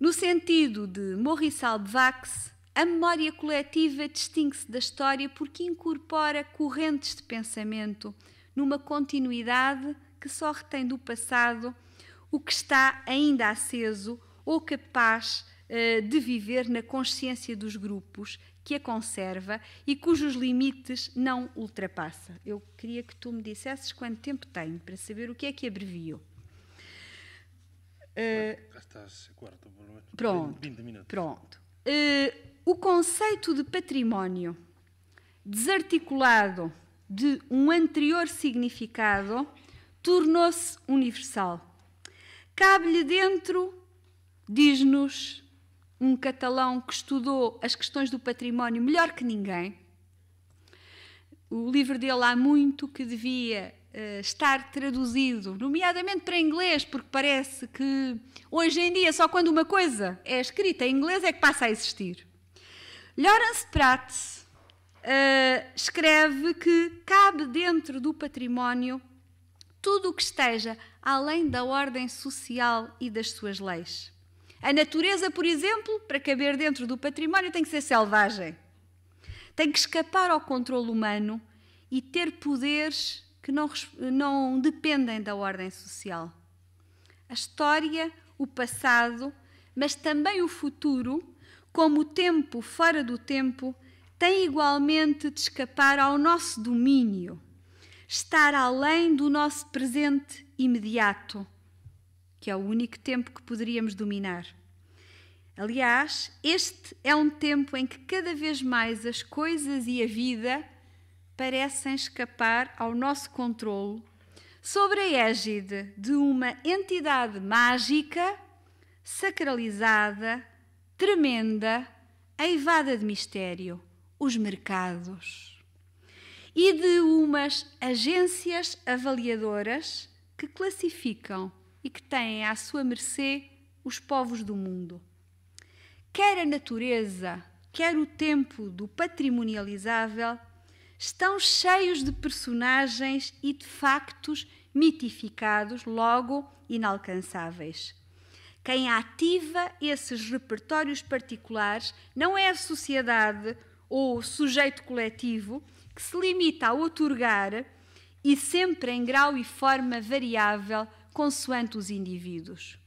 No sentido de Maurice Albevax, a memória coletiva distingue-se da história porque incorpora correntes de pensamento numa continuidade que só retém do passado o que está ainda aceso ou capaz uh, de viver na consciência dos grupos que a conserva e cujos limites não ultrapassa. Eu queria que tu me dissesses quanto tempo tenho para saber o que é que abreviou. Uh, pronto, 20 minutos. Pronto. Uh, o conceito de património desarticulado de um anterior significado tornou-se universal. Cabe-lhe dentro, diz-nos um catalão que estudou as questões do património melhor que ninguém. O livro dele há muito que devia uh, estar traduzido, nomeadamente para inglês, porque parece que hoje em dia só quando uma coisa é escrita em inglês é que passa a existir. Lawrence Pratt uh, eh, escreve que cabe dentro do património tudo o que esteja além da ordem social e das suas leis. A natureza, por exemplo, para caber dentro do património, tem que ser selvagem. Tem que escapar ao controle humano e ter poderes que não, não dependem da ordem social. A história, o passado, mas também o futuro, como o tempo fora do tempo, tem igualmente de escapar ao nosso domínio estar além do nosso presente imediato, que é o único tempo que poderíamos dominar. Aliás, este é um tempo em que cada vez mais as coisas e a vida parecem escapar ao nosso controlo sobre a égide de uma entidade mágica, sacralizada, tremenda, eivada de mistério os mercados e de umas agências avaliadoras que classificam e que têm à sua mercê os povos do mundo. Quer a natureza, quer o tempo do patrimonializável estão cheios de personagens e de factos mitificados, logo inalcançáveis. Quem ativa esses repertórios particulares não é a sociedade ou o sujeito coletivo, que se limita a otorgar e sempre em grau e forma variável consoante os indivíduos.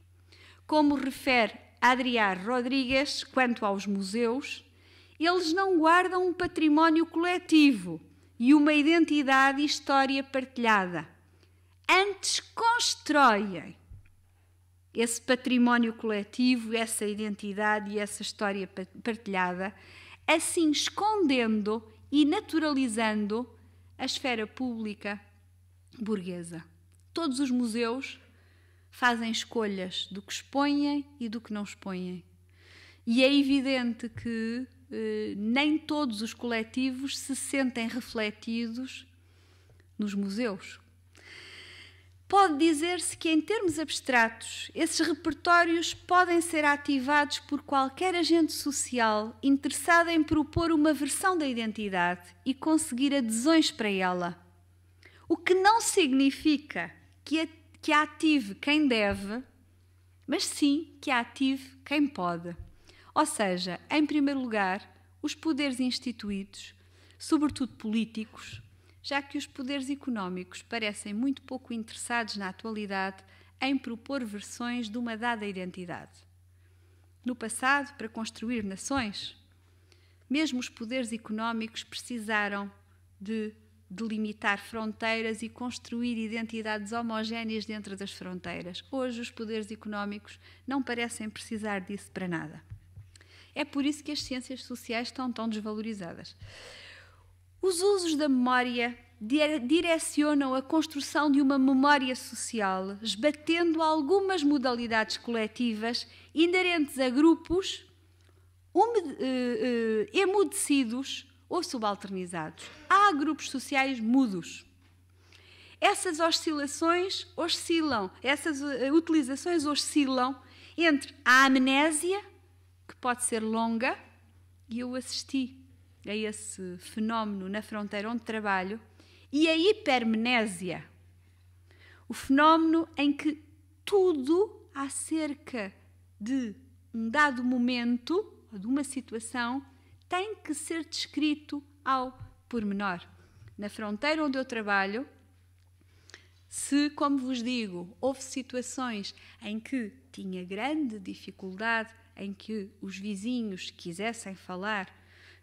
Como refere Adriar Rodrigues quanto aos museus, eles não guardam um património coletivo e uma identidade e história partilhada. Antes constroem esse património coletivo, essa identidade e essa história partilhada, assim escondendo e naturalizando a esfera pública burguesa. Todos os museus fazem escolhas do que expõem e do que não expõem. E é evidente que eh, nem todos os coletivos se sentem refletidos nos museus, Pode dizer-se que, em termos abstratos, esses repertórios podem ser ativados por qualquer agente social interessado em propor uma versão da identidade e conseguir adesões para ela. O que não significa que ative quem deve, mas sim que ative quem pode. Ou seja, em primeiro lugar, os poderes instituídos, sobretudo políticos, já que os poderes económicos parecem muito pouco interessados na atualidade em propor versões de uma dada identidade. No passado, para construir nações, mesmo os poderes económicos precisaram de delimitar fronteiras e construir identidades homogéneas dentro das fronteiras. Hoje, os poderes económicos não parecem precisar disso para nada. É por isso que as ciências sociais estão tão desvalorizadas. Os usos da memória direcionam a construção de uma memória social, esbatendo algumas modalidades coletivas inerentes a grupos eh, eh, emudecidos ou subalternizados. Há grupos sociais mudos. Essas oscilações oscilam, essas eh, utilizações oscilam entre a amnésia, que pode ser longa, e eu assisti a é esse fenómeno na fronteira onde trabalho, e a hipermnésia, o fenómeno em que tudo acerca de um dado momento ou de uma situação tem que ser descrito ao pormenor. Na fronteira onde eu trabalho, se, como vos digo, houve situações em que tinha grande dificuldade em que os vizinhos quisessem falar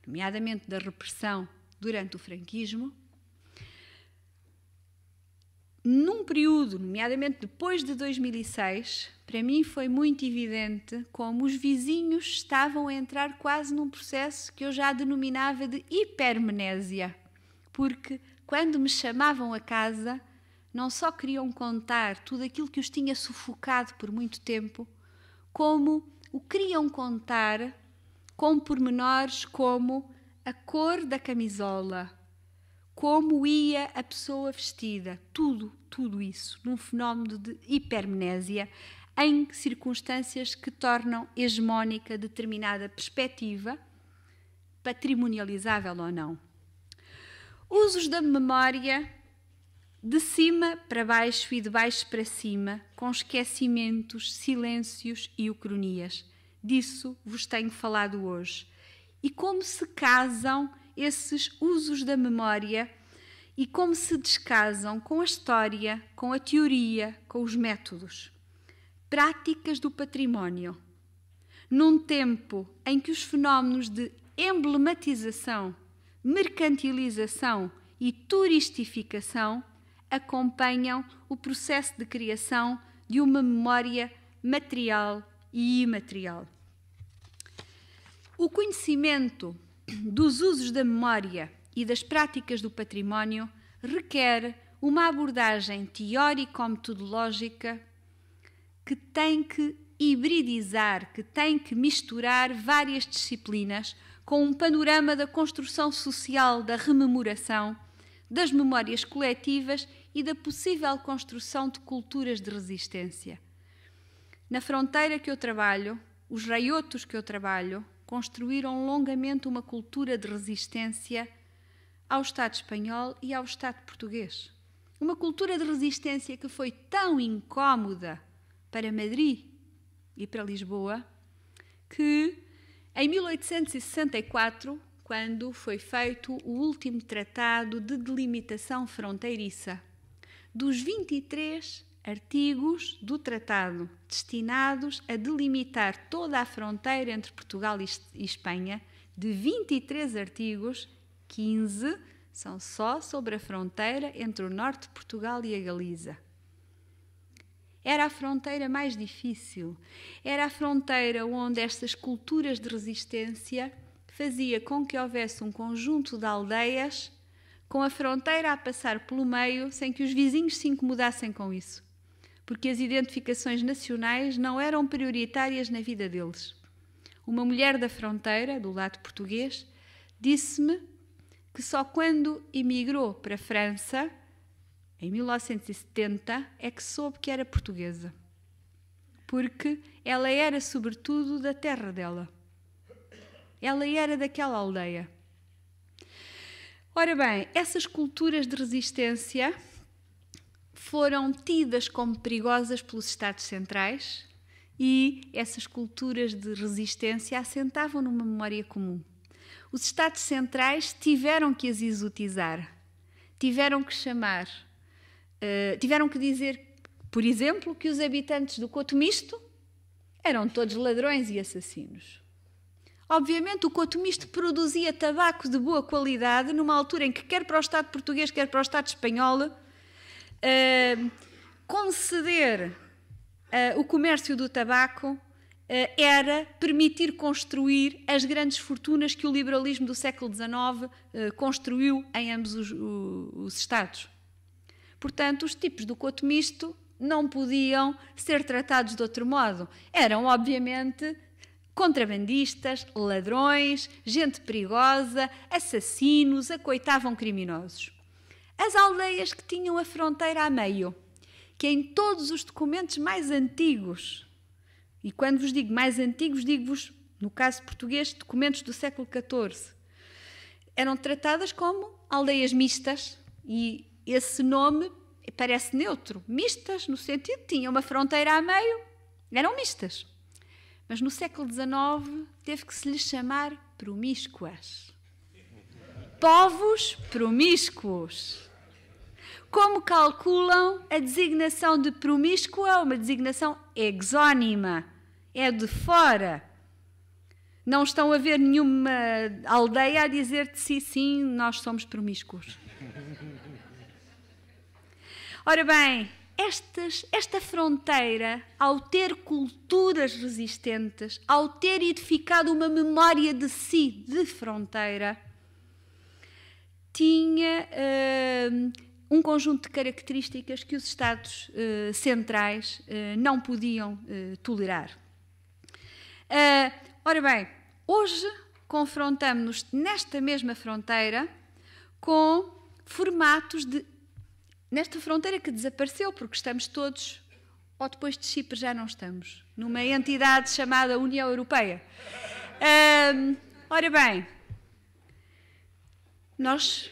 nomeadamente da repressão durante o franquismo, num período, nomeadamente depois de 2006, para mim foi muito evidente como os vizinhos estavam a entrar quase num processo que eu já denominava de hipermnésia, porque quando me chamavam a casa, não só queriam contar tudo aquilo que os tinha sufocado por muito tempo, como o queriam contar com pormenores como a cor da camisola, como ia a pessoa vestida, tudo, tudo isso, num fenómeno de hipermnésia, em circunstâncias que tornam hegemónica determinada perspectiva, patrimonializável ou não. Usos da memória de cima para baixo e de baixo para cima, com esquecimentos, silêncios e ucronias Disso vos tenho falado hoje. E como se casam esses usos da memória e como se descasam com a história, com a teoria, com os métodos. Práticas do património. Num tempo em que os fenómenos de emblematização, mercantilização e turistificação acompanham o processo de criação de uma memória material e imaterial. O conhecimento dos usos da memória e das práticas do património requer uma abordagem teórico-metodológica que tem que hibridizar, que tem que misturar várias disciplinas com um panorama da construção social, da rememoração, das memórias coletivas e da possível construção de culturas de resistência. Na fronteira que eu trabalho, os raiotos que eu trabalho construíram longamente uma cultura de resistência ao Estado espanhol e ao Estado português. Uma cultura de resistência que foi tão incómoda para Madrid e para Lisboa que, em 1864, quando foi feito o último tratado de delimitação fronteiriça, dos 23 artigos do tratado destinados a delimitar toda a fronteira entre Portugal e Espanha, de 23 artigos, 15 são só sobre a fronteira entre o norte de Portugal e a Galiza. Era a fronteira mais difícil, era a fronteira onde estas culturas de resistência fazia com que houvesse um conjunto de aldeias com a fronteira a passar pelo meio sem que os vizinhos se incomodassem com isso porque as identificações nacionais não eram prioritárias na vida deles. Uma mulher da fronteira, do lado português, disse-me que só quando emigrou para a França, em 1970, é que soube que era portuguesa. Porque ela era, sobretudo, da terra dela. Ela era daquela aldeia. Ora bem, essas culturas de resistência foram tidas como perigosas pelos Estados centrais e essas culturas de resistência assentavam numa memória comum. Os Estados centrais tiveram que as exotizar, tiveram que chamar, uh, tiveram que dizer, por exemplo, que os habitantes do Coto Misto eram todos ladrões e assassinos. Obviamente, o Coto Misto produzia tabaco de boa qualidade numa altura em que, quer para o Estado português, quer para o Estado espanhol, uh, conceder uh, o comércio do tabaco ah, era permitir construir as grandes fortunas que o liberalismo do século XIX ah, construiu em ambos os, os, Estados. Portanto, os tipos do coto misto não podiam ser tratados de outro modo. Eram, obviamente, contrabandistas, ladrões, gente perigosa, assassinos, acoitavam criminosos as aldeias que tinham a fronteira a meio, que é em todos os documentos mais antigos, e quando vos digo mais antigos, digo-vos, no caso português, documentos do século XIV, eram tratadas como aldeias mistas, e esse nome parece neutro. Mistas, no sentido que tinham uma fronteira a meio, eram mistas. Mas no século XIX teve que se lhes chamar promíscuas. Povos promíscuos como calculam a designação de promíscua, uma designação exónima, é de fora. Não estão a ver nenhuma aldeia a dizer de si sim, nós somos promíscuos. Ora bem, estas, esta fronteira, ao ter culturas resistentes, ao ter edificado uma memória de si de fronteira, tinha. Uh, um conjunto de características que os Estados eh, centrais eh, não podiam eh, tolerar. Uh, ora bem, hoje confrontamos-nos nesta mesma fronteira com formatos de. Nesta fronteira que desapareceu, porque estamos todos, ou depois de Chipre já não estamos, numa entidade chamada União Europeia. Uh, ora bem, nós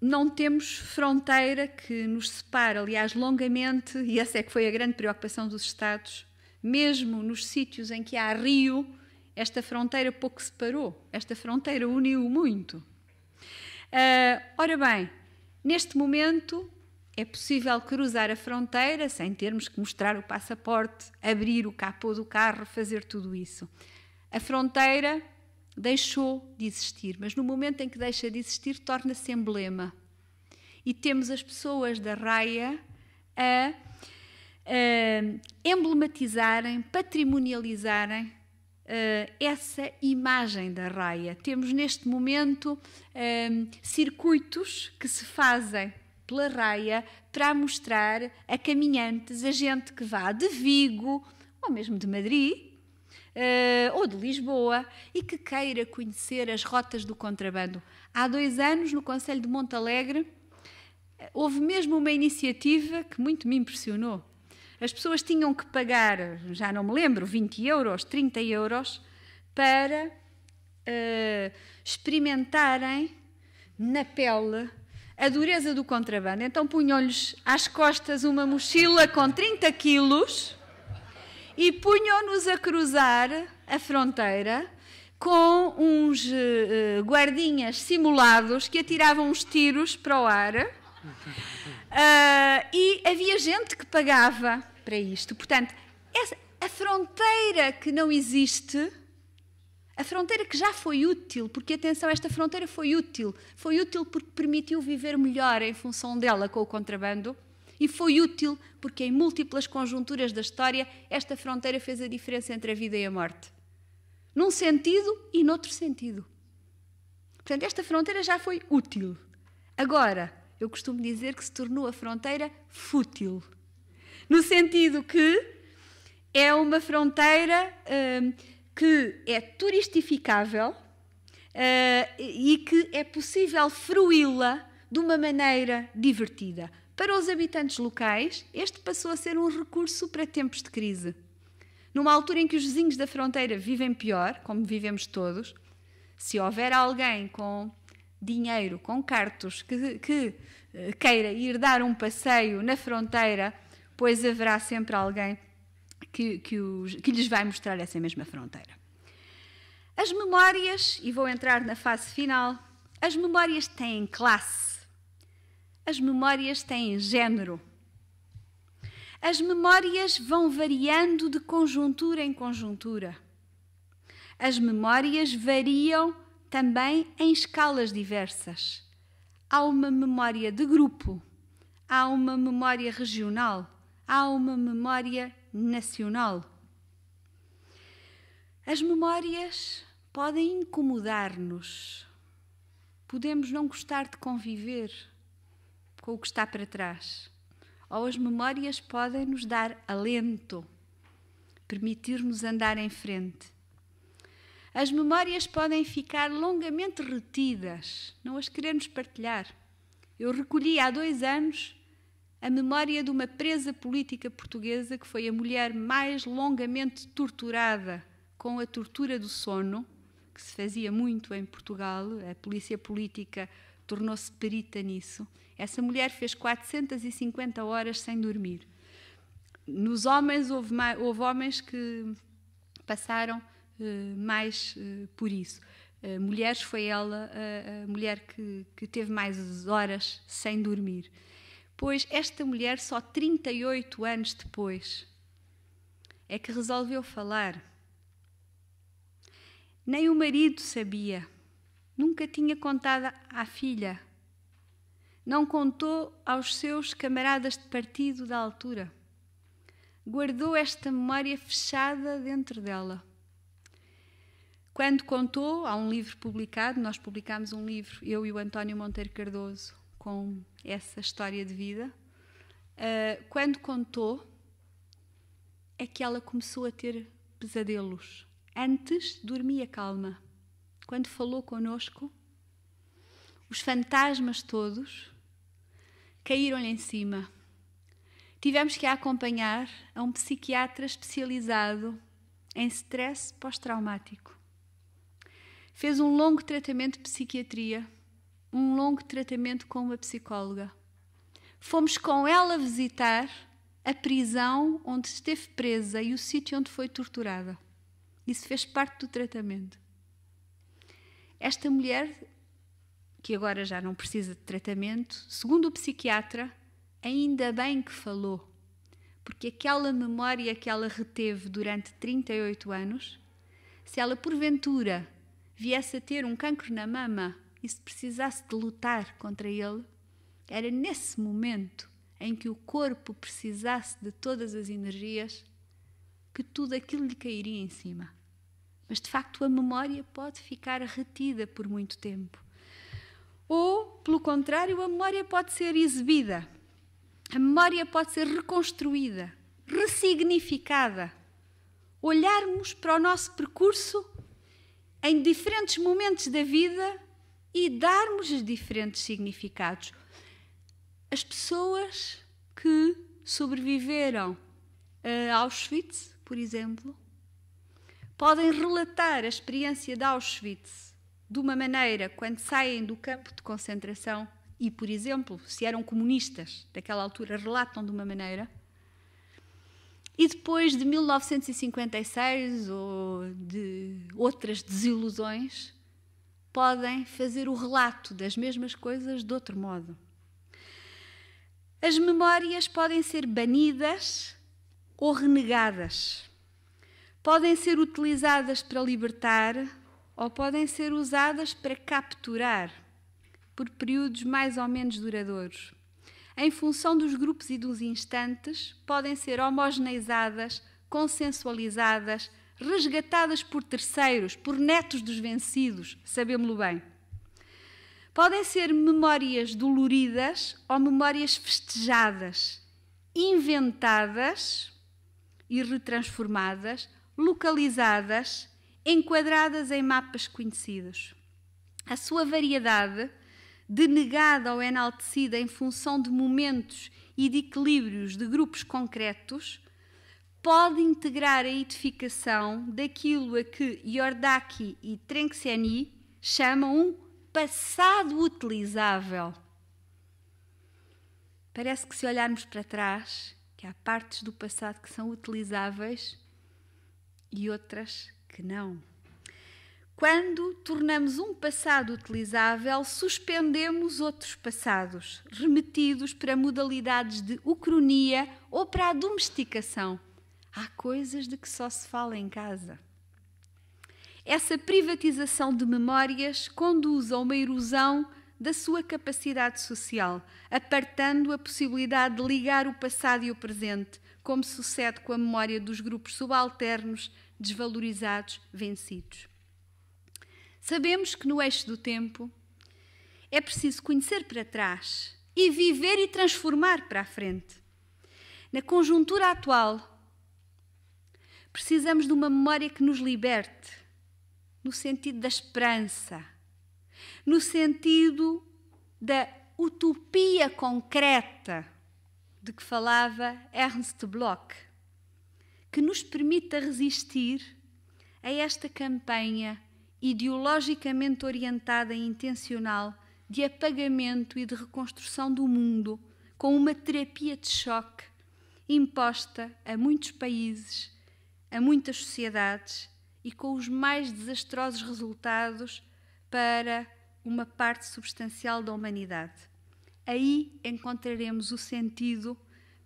não temos fronteira que nos separe, aliás, longamente, e essa é que foi a grande preocupação dos Estados, mesmo nos sítios em que há rio, esta fronteira pouco separou, esta fronteira uniu muito. Uh, ora bem, neste momento é possível cruzar a fronteira sem termos que mostrar o passaporte, abrir o capô do carro, fazer tudo isso. A fronteira Deixou de existir, mas no momento em que deixa de existir, torna-se emblema. E temos as pessoas da raia a, a emblematizarem, patrimonializarem eh, essa imagem da raia. Temos neste momento ehm, circuitos que se fazem pela raia para mostrar a caminhantes, a gente que vá de Vigo ou mesmo de Madrid, uh, ou de Lisboa e que queira conhecer as rotas do contrabando. Há dois anos, no Conselho de Montalegre, eh, houve mesmo uma iniciativa que muito me impressionou. As pessoas tinham que pagar, já não me lembro, 20 euros, 30 euros, para uh, experimentarem na pele a dureza do contrabando. Então punham-lhes às costas uma mochila com 30 quilos e punham-nos a cruzar a fronteira com uns uh, guardinhas simulados que atiravam uns tiros para o ar. Uh, e havia gente que pagava para isto. Portanto, essa, a fronteira que não existe, a fronteira que já foi útil, porque atenção, esta fronteira foi útil. Foi útil porque permitiu viver melhor em função dela com o contrabando e foi útil porque, em múltiplas conjunturas da história, esta fronteira fez a diferença entre a vida e a morte. Num sentido e noutro sentido. Portanto, esta fronteira já foi útil. Agora, eu costumo dizer que se tornou a fronteira fútil. No sentido que é uma fronteira hum, que é turistificável hum, e que é possível fruí-la de uma maneira divertida. Para os habitantes locais, este passou a ser um recurso para tempos de crise. Numa altura em que os vizinhos da fronteira vivem pior, como vivemos todos, se houver alguém com dinheiro, com cartos, que, que eh, queira ir dar um passeio na fronteira, pois haverá sempre alguém que, que, os, que, lhes vai mostrar essa mesma fronteira. As memórias, e vou entrar na fase final, as memórias têm classe. As memórias têm género. As memórias vão variando de conjuntura em conjuntura. As memórias variam também em escalas diversas. Há uma memória de grupo, há uma memória regional, há uma memória nacional. As memórias podem incomodar-nos. Podemos não gostar de conviver com o que está para trás. Ou as memórias podem nos dar alento, permitir-nos andar em frente. As memórias podem ficar longamente retidas, não as queremos partilhar. Eu recolhi há dois anos a memória de uma presa política portuguesa que foi a mulher mais longamente torturada com a tortura do sono, que se fazia muito em Portugal, a polícia política tornou-se perita nisso, essa mulher fez 450 horas sem dormir. Nos homens, houve, mais, houve homens que passaram eh, mais eh, por isso. Eh, mulheres, foi ela a, a mulher que, que teve mais horas sem dormir. Pois esta mulher, só 38 anos depois, é que resolveu falar. Nem o marido sabia, nunca tinha contado à filha não contou aos seus camaradas de partido da altura. Guardou esta memória fechada dentro dela. Quando contou, há um livro publicado, nós publicámos um livro, eu e o António Monteiro Cardoso, com essa história de vida. Uh, quando contou, é que ela começou a ter pesadelos. Antes dormia calma. Quando falou conosco, os fantasmas todos caíram-lhe em cima. Tivemos que a acompanhar a um psiquiatra especializado em stress pós-traumático. Fez um longo tratamento de psiquiatria, um longo tratamento com uma psicóloga. Fomos com ela visitar a prisão onde esteve presa e o sítio onde foi torturada. Isso fez parte do tratamento. Esta mulher que agora já não precisa de tratamento, segundo o psiquiatra, ainda bem que falou, porque aquela memória que ela reteve durante 38 anos, se ela porventura viesse a ter um cancro na mama e se precisasse de lutar contra ele, era nesse momento em que o corpo precisasse de todas as energias que tudo aquilo lhe cairia em cima. Mas de facto a memória pode ficar retida por muito tempo. Ou, pelo contrário, a memória pode ser exibida, a memória pode ser reconstruída, ressignificada. Olharmos para o nosso percurso em diferentes momentos da vida e darmos os diferentes significados. As pessoas que sobreviveram a eh, Auschwitz, por exemplo, podem relatar a experiência de Auschwitz de uma maneira quando saem do campo de concentração e, por exemplo, se eram comunistas daquela altura, relatam de uma maneira. E depois de 1956 ou de outras desilusões, podem fazer o relato das mesmas coisas de outro modo. As memórias podem ser banidas ou renegadas. Podem ser utilizadas para libertar ou podem ser usadas para capturar por períodos mais ou menos duradouros. Em função dos grupos e dos instantes, podem ser homogeneizadas, consensualizadas, resgatadas por terceiros, por netos dos vencidos, sabemos-lo bem. Podem ser memórias doloridas ou memórias festejadas, inventadas e retransformadas, localizadas enquadradas em mapas conhecidos. A sua variedade, denegada ou enaltecida em função de momentos e de equilíbrios de grupos concretos, pode integrar a edificação daquilo a que Iordaki e Trenkseni chamam um passado utilizável. Parece que se olharmos para trás, que há partes do passado que são utilizáveis e outras que não. Quando tornamos um passado utilizável, suspendemos outros passados, remetidos para modalidades de ucronia ou para a domesticação. Há coisas de que só se fala em casa. Essa privatização de memórias conduz a uma erosão da sua capacidade social, apartando a possibilidade de ligar o passado e o presente, como sucede com a memória dos grupos subalternos desvalorizados, vencidos. Sabemos que no eixo do tempo é preciso conhecer para trás e viver e transformar para a frente. Na conjuntura atual, precisamos de uma memória que nos liberte, no sentido da esperança, no sentido da utopia concreta de que falava Ernst Bloch que nos permita resistir a esta campanha ideologicamente orientada e intencional de apagamento e de reconstrução do mundo com uma terapia de choque imposta a muitos países, a muitas sociedades e com os mais desastrosos resultados para uma parte substancial da humanidade. Aí encontraremos o sentido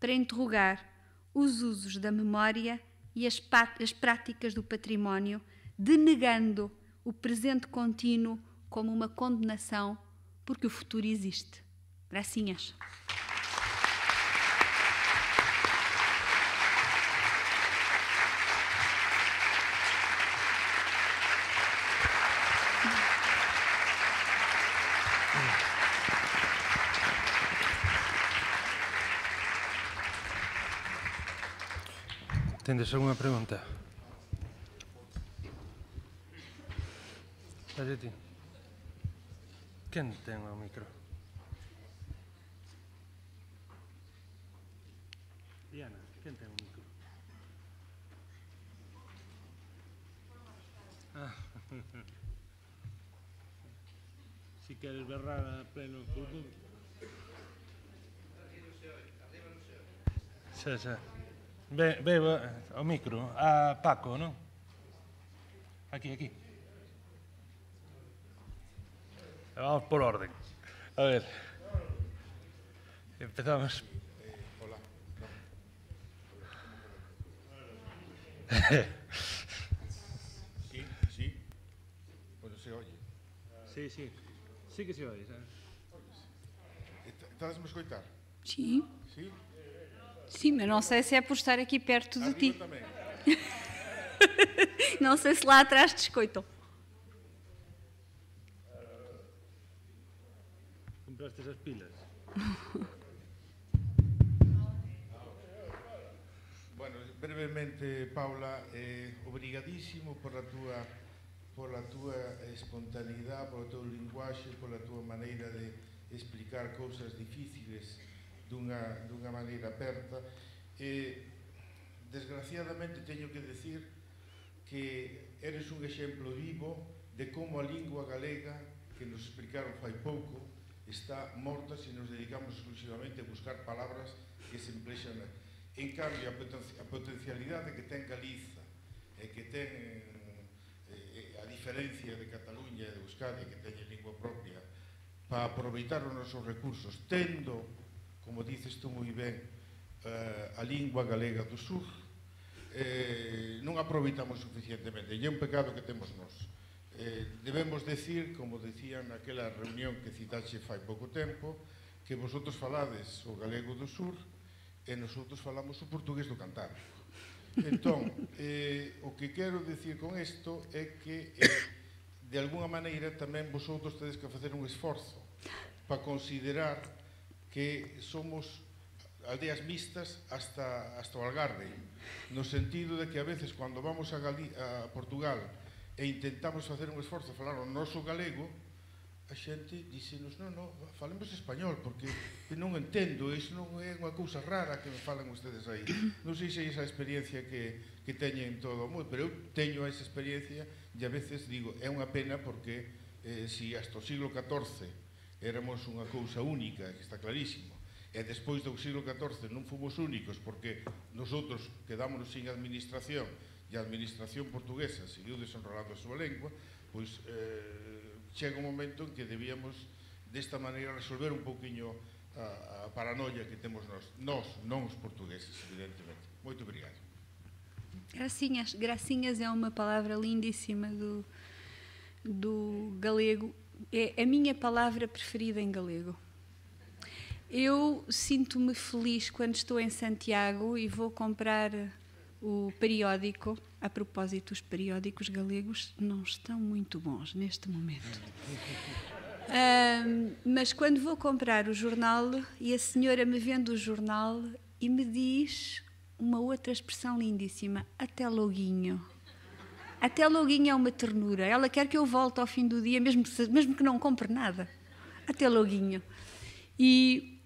para interrogar os usos da memória e as, as práticas do património, denegando o presente contínuo como uma condenação, porque o futuro existe. Gracinhas. ¿Tienes alguna pregunta? ¿Quién tengo el micro? Diana, ¿quién tengo el micro? Ah. si quieres berrar a pleno oye. Sí, sí. Ve, ve, o micro, a Paco, ¿no? Aquí, aquí. Vamos por orden. A ver. Empezamos. hola. sí, sí. no se oye. Sí, sí. Sí que se oye. ¿sabes? ¿Estás a escoitar? Sí. Sí? Sim, mas não sei se é por estar aqui perto de ah, ti. Também. não sei se lá atrás te escoitam. Ah, compraste as pilas. bueno, brevemente, Paula, eh, obrigadíssimo pela tua, pela tua espontaneidade, o teu linguaxe, pela tua maneira de explicar cousas difíciles dunha, dunha maneira aperta e desgraciadamente teño que decir que eres un exemplo vivo de como a lingua galega que nos explicaron fai pouco está morta se nos dedicamos exclusivamente a buscar palabras que se emplexan en cambio a, potencialidade que ten Galiza e que ten eh, eh, eh, a diferencia de Cataluña e de Euskadi que teñen lingua propia para aproveitar os nosos recursos tendo como dices tú moi ben, eh, a lingua galega do sur, eh, non aproveitamos suficientemente. E é un pecado que temos nós. Eh, debemos decir, como decían naquela reunión que citaxe fai pouco tempo, que vosotros falades o galego do sur e nosotros falamos o portugués do cantar. Entón, eh, o que quero decir con isto é que eh, de alguna maneira tamén vosotros tedes que facer un esforzo para considerar que somos aldeas mixtas hasta, hasta o Algarve, no sentido de que a veces cuando vamos a, Gali, a Portugal e intentamos facer un esforzo a falar o noso galego, a xente dícenos, non, non, falemos español, porque non entendo, iso non é unha cousa rara que me falan ustedes aí. Non sei se é esa experiencia que, que teñen todo o mundo, pero eu teño esa experiencia e a veces digo, é unha pena porque eh, si hasta o siglo XIV éramos unha cousa única, que está clarísimo. E despois do siglo XIV non fomos únicos, porque nosotros quedámonos sin administración, e a administración portuguesa seguiu desenrolando a súa lengua, pois eh, chega un momento en que debíamos desta maneira resolver un pouquiño a, a paranoia que temos nós, nós, non os portugueses, evidentemente. Moito obrigado. Gracinhas, gracinhas é uma palavra lindíssima do, do galego é a minha palavra preferida em galego. Eu sinto-me feliz quando estou em Santiago e vou comprar o periódico. A propósito, os periódicos galegos não estão muito bons neste momento. Um, mas quando vou comprar o jornal e a senhora me vende o jornal e me diz uma outra expressão lindíssima, até loguinho. Até loguinho é uma ternura. Ela quer que eu volte ao fim do dia, mesmo que, mesmo que não compre nada. Até loguinho. E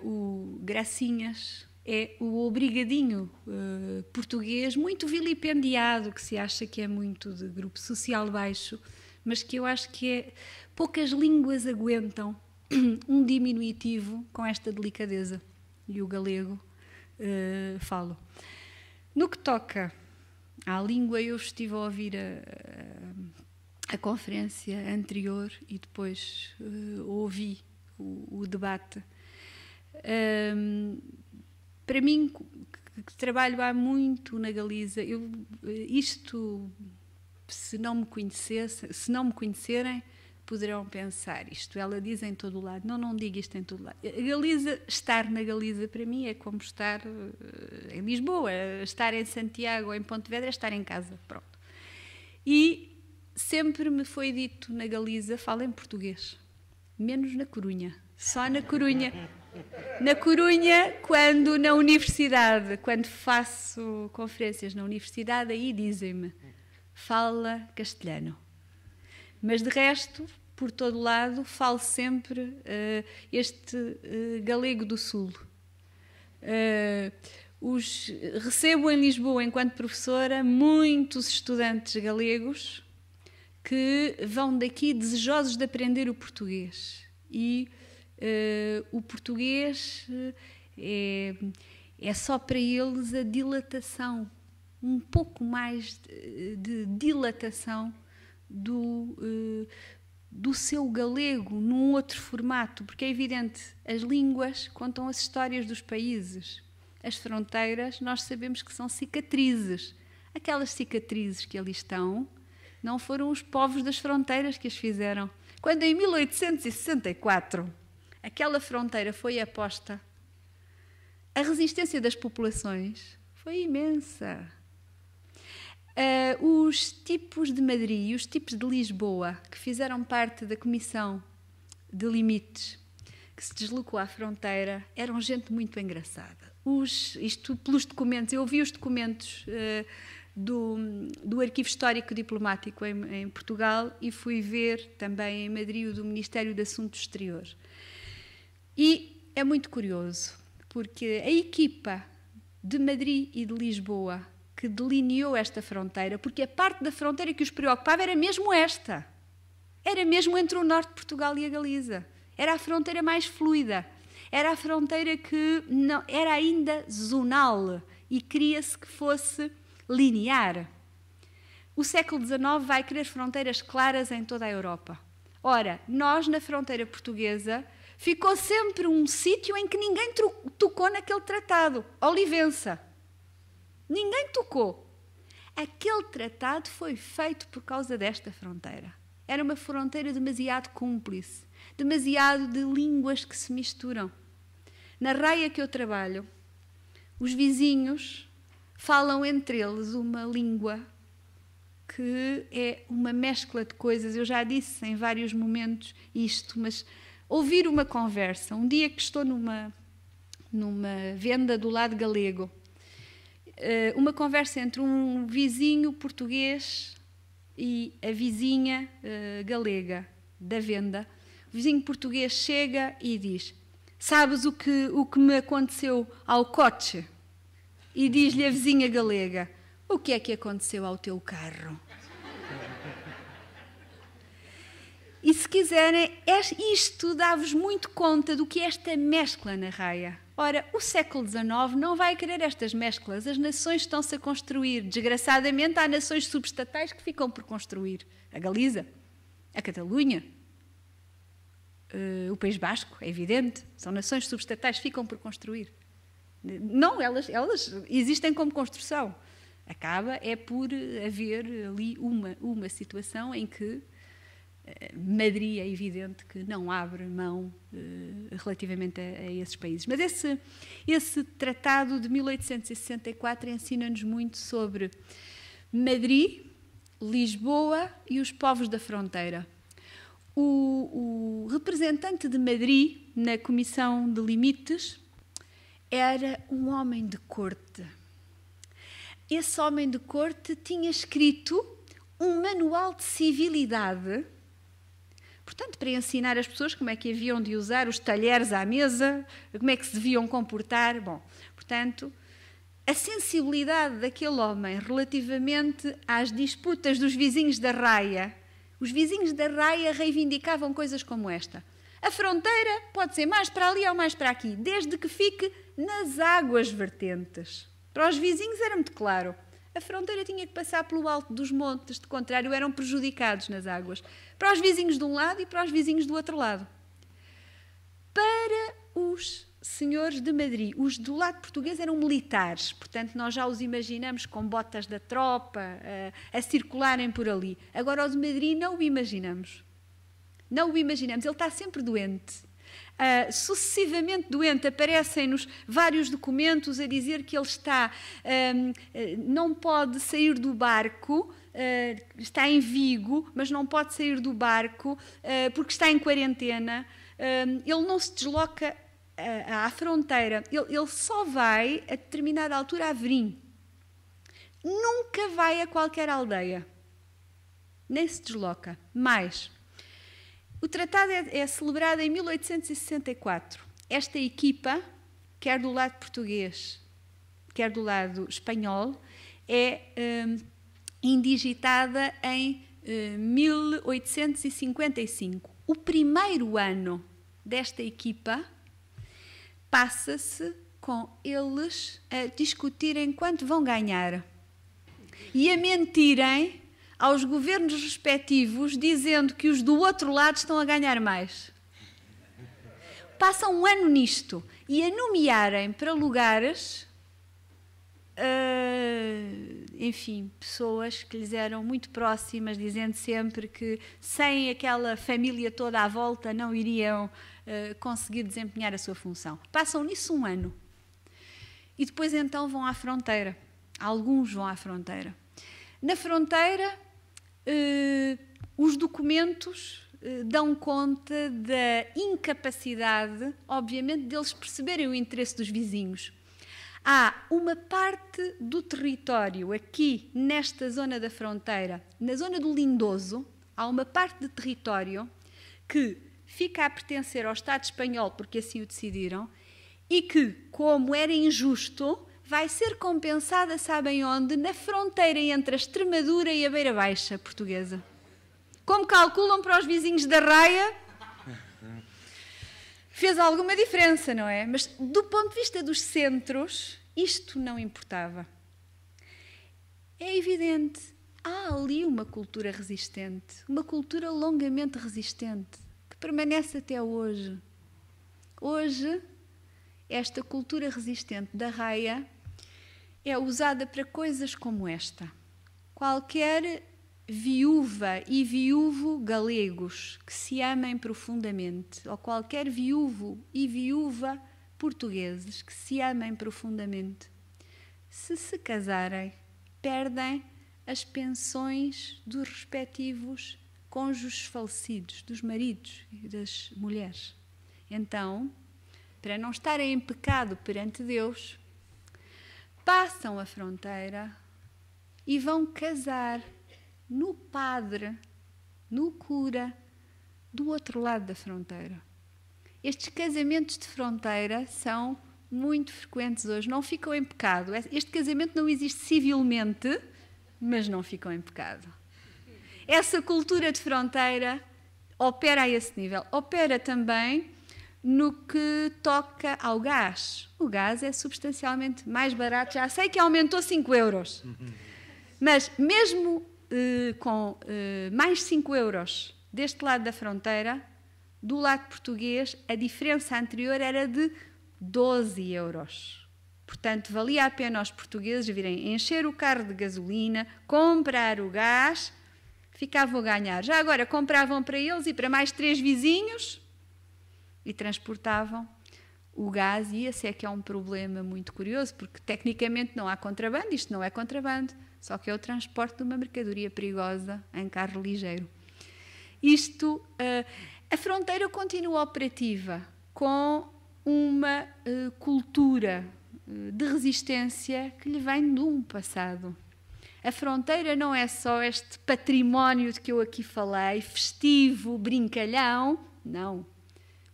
uh, o Gracinhas é o obrigadinho uh, português, muito vilipendiado, que se acha que é muito de grupo social baixo, mas que eu acho que é, poucas línguas aguentam um diminutivo com esta delicadeza. E o galego uh, falo. No que toca à língua, eu estive a ouvir a, a, a conferência anterior e depois uh, ouvi o, o debate. Um, para mim, que, que, trabalho há muito na Galiza, eu, eh, isto, se não me conhecesse, se não me conhecerem, poderão pensar isto. Ela diz em todo o lado, não, não diga isto em todo o lado. A Galiza, estar na Galiza para mim é como estar eh, em Lisboa, estar em Santiago ou em Pontevedra é estar em casa, pronto. E sempre me foi dito na Galiza, fala em português, menos na Corunha, só na Corunha. Na Corunha, quando na universidade, quando faço conferências na universidade, aí dizem-me, fala castelhano mas de resto, por todo lado, falo sempre uh, este uh, galego do Sul. Uh, os, recebo em Lisboa, enquanto professora, muitos estudantes galegos que vão daqui desejosos de aprender o português. E o português é, é só para eles a dilatação, um pouco mais de, de dilatação do, uh, do seu galego num outro formato, porque é evidente, as línguas contam as histórias dos países. As fronteiras, nós sabemos que são cicatrizes. Aquelas cicatrizes que ali estão, não foram os povos das fronteiras que as fizeram. Quando em 1864 aquela fronteira foi aposta, a resistência das populações foi imensa. Uh, os tipos de Madrid e os tipos de Lisboa que fizeram parte da Comissão de Limites que se deslocou à fronteira eram gente muito engraçada. Os, isto pelos documentos, eu vi os documentos uh, do, do Arquivo Histórico Diplomático em, em, Portugal e fui ver também em Madrid o do Ministério de Assuntos Exteriores. E é muito curioso, porque a equipa de Madrid e de Lisboa que delineou esta fronteira, porque a parte da fronteira que os preocupava era mesmo esta. Era mesmo entre o norte de Portugal e a Galiza. Era a fronteira mais fluida. Era a fronteira que não era ainda zonal e queria-se que fosse linear. O século XIX vai querer fronteiras claras em toda a Europa. Ora, nós na fronteira portuguesa ficou sempre um sítio em que ninguém tocou naquele tratado, Olivença. Ninguém tocou. Aquele tratado foi feito por causa desta fronteira. Era uma fronteira demasiado cúmplice, demasiado de línguas que se misturam. Na raia que eu trabalho, os vizinhos falam entre eles uma língua que é uma mescla de coisas. Eu já disse em vários momentos isto, mas ouvir uma conversa. Um dia que estou numa, numa venda do lado galego eh, uma conversa entre um vizinho português e a vizinha eh, galega da venda. O vizinho português chega e diz: Sabes o que, o que me aconteceu ao coche? E diz-lhe a vizinha galega: O que é que aconteceu ao teu carro? E se quiserem, é isto dá-vos muito conta do que é esta mescla na raia. Ora, o século XIX não vai querer estas mesclas. As nações estão-se a construir. Desgraçadamente, há nações subestatais que ficam por construir. A Galiza, a Catalunha, uh, o País Basco, é evidente. São nações subestatais que ficam por construir. Não, elas, elas existem como construção. Acaba é por eh, haver ali uma, uma situação em que eh, Madrid é evidente que não abre mão eh, relativamente a, a, esses países. Mas esse, esse tratado de 1864 ensina-nos muito sobre Madrid, Lisboa e os povos da fronteira. O, o representante de Madrid na Comissão de Limites era um homem de corte. Esse homem de corte tinha escrito um manual de civilidade Portanto, para ensinar as pessoas como é que haviam de usar os talheres à mesa, como é que se deviam comportar. Bom, portanto, a sensibilidade daquele homem relativamente às disputas dos vizinhos da raia. Os vizinhos da raia reivindicavam coisas como esta. A fronteira pode ser mais para ali ou mais para aqui, desde que fique nas águas vertentes. Para os vizinhos era muito claro a fronteira tinha que passar pelo alto dos montes, de contrário, eram prejudicados nas águas. Para os vizinhos de um lado e para os vizinhos do outro lado. Para os senhores de Madrid, os do lado português eram militares, portanto, nós já os imaginamos com botas da tropa a, eh, a circularem por ali. Agora, os de Madrid não o imaginamos. Não o imaginamos, ele está sempre doente uh, sucessivamente doente. Aparecem-nos vários documentos a dizer que ele está, um, ah, não pode sair do barco. Uh, está em Vigo, mas não pode sair do barco uh, porque está em quarentena. Um, ele não se desloca à, à fronteira, ele, ele, só vai a determinada altura a Verim. Nunca vai a qualquer aldeia, nem se desloca. Mais, o tratado é, é celebrado em 1864. Esta equipa, quer do lado português, quer do lado espanhol, é um, indigitada em 1855. Hum, o primeiro ano desta equipa passa-se com eles a discutirem quanto vão ganhar e a mentirem aos governos respectivos dizendo que os do outro lado estão a ganhar mais. Passam um ano nisto e a nomearem para lugares, uh, enfim, pessoas que lhes eram muito próximas, dizendo sempre que sem aquela família toda à volta não iriam uh, conseguir desempenhar a sua função. Passam nisso um ano. E depois então vão à fronteira. Alguns vão à fronteira. Na fronteira, eh, os documentos eh, dão conta da incapacidade, obviamente, deles perceberem o interesse dos vizinhos. Há uma parte do território aqui, nesta zona da fronteira, na zona do Lindoso, há uma parte de território que fica a pertencer ao Estado espanhol, porque assim o decidiram, e que, como era injusto, vai ser compensada, sabem onde? Na fronteira entre a Extremadura e a Beira Baixa portuguesa. Como calculam para os vizinhos da raia? Fez alguma diferença, não é? Mas do ponto de vista dos centros, isto não importava. É evidente, há ali uma cultura resistente, uma cultura longamente resistente, que permanece até hoje. Hoje, esta cultura resistente da raia é usada para coisas como esta. Qualquer viúva e viúvo galegos que se amem profundamente, ou qualquer viúvo e viúva portugueses que se amem profundamente, se se casarem, perdem as pensões dos respectivos cônjuges falecidos, dos maridos e das mulheres. Então, para não estarem em pecado perante Deus, passam a fronteira e vão casar no padre, no cura, do outro lado da fronteira. Estes casamentos de fronteira são muito frequentes hoje, não ficam em pecado. Este casamento não existe civilmente, mas não ficam em pecado. Essa cultura de fronteira opera a esse nível. Opera também no que toca ao gás, o gás é substancialmente mais barato. Já sei que aumentou 5 euros, mas mesmo eh, com eh, mais 5 euros deste lado da fronteira, do lado português, a diferença anterior era de 12 euros. Portanto, valia a pena aos portugueses virem encher o carro de gasolina, comprar o gás, ficavam a ganhar. Já agora compravam para eles e para mais três vizinhos e transportavam o gás, e esse é que é um problema muito curioso, porque tecnicamente não há contrabando, isto não é contrabando, só que é o transporte de uma mercadoria perigosa em carro ligeiro. Isto, eh, a fronteira continua operativa com uma eh, cultura eh, de resistência que lhe vem de um passado. A fronteira não é só este património de que eu aqui falei, festivo, brincalhão, não.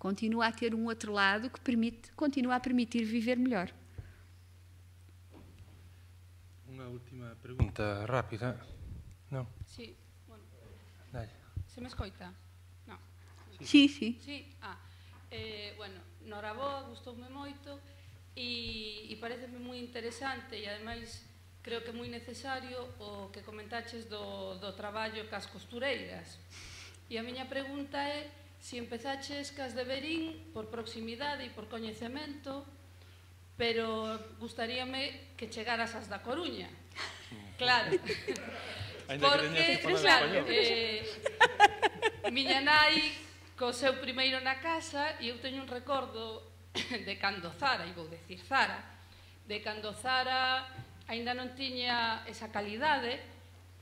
continua a ter um outro lado que permite, continua a permitir viver melhor. Uma última pergunta rápida. Não? Sim. Bueno. Se me escoita? Não. Sim, sim. Sim, ah. Eh, bueno, noraboa, gustoume moito e, e parece-me moi interesante e ademais creo que é moi necesario o que comentaches do, do traballo cas costureiras. E a miña pregunta é Si empezaches cas de Berín por proximidade e por coñecemento, pero gustaríame que chegaras as da Coruña. Claro. Porque, claro, eh, miña nai co seu primeiro na casa e eu teño un recordo de cando Zara, e vou decir Zara, de cando Zara aínda non tiña esa calidade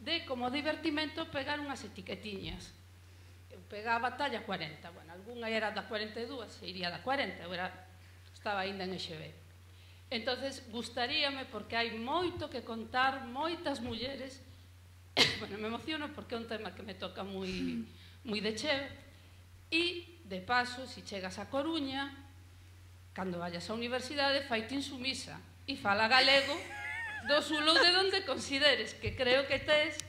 de como divertimento pegar unhas etiquetiñas pegaba talla 40. Bueno, algunha era da 42, se iría da 40, eu era, estaba aínda en XB. Entonces, gustaríame, porque hai moito que contar, moitas mulleres, bueno, me emociono porque é un tema que me toca moi, moi de cheo, e, de paso, se si chegas a Coruña, cando vayas á universidade, faite insumisa e fala galego do sulo de donde consideres, que creo que tes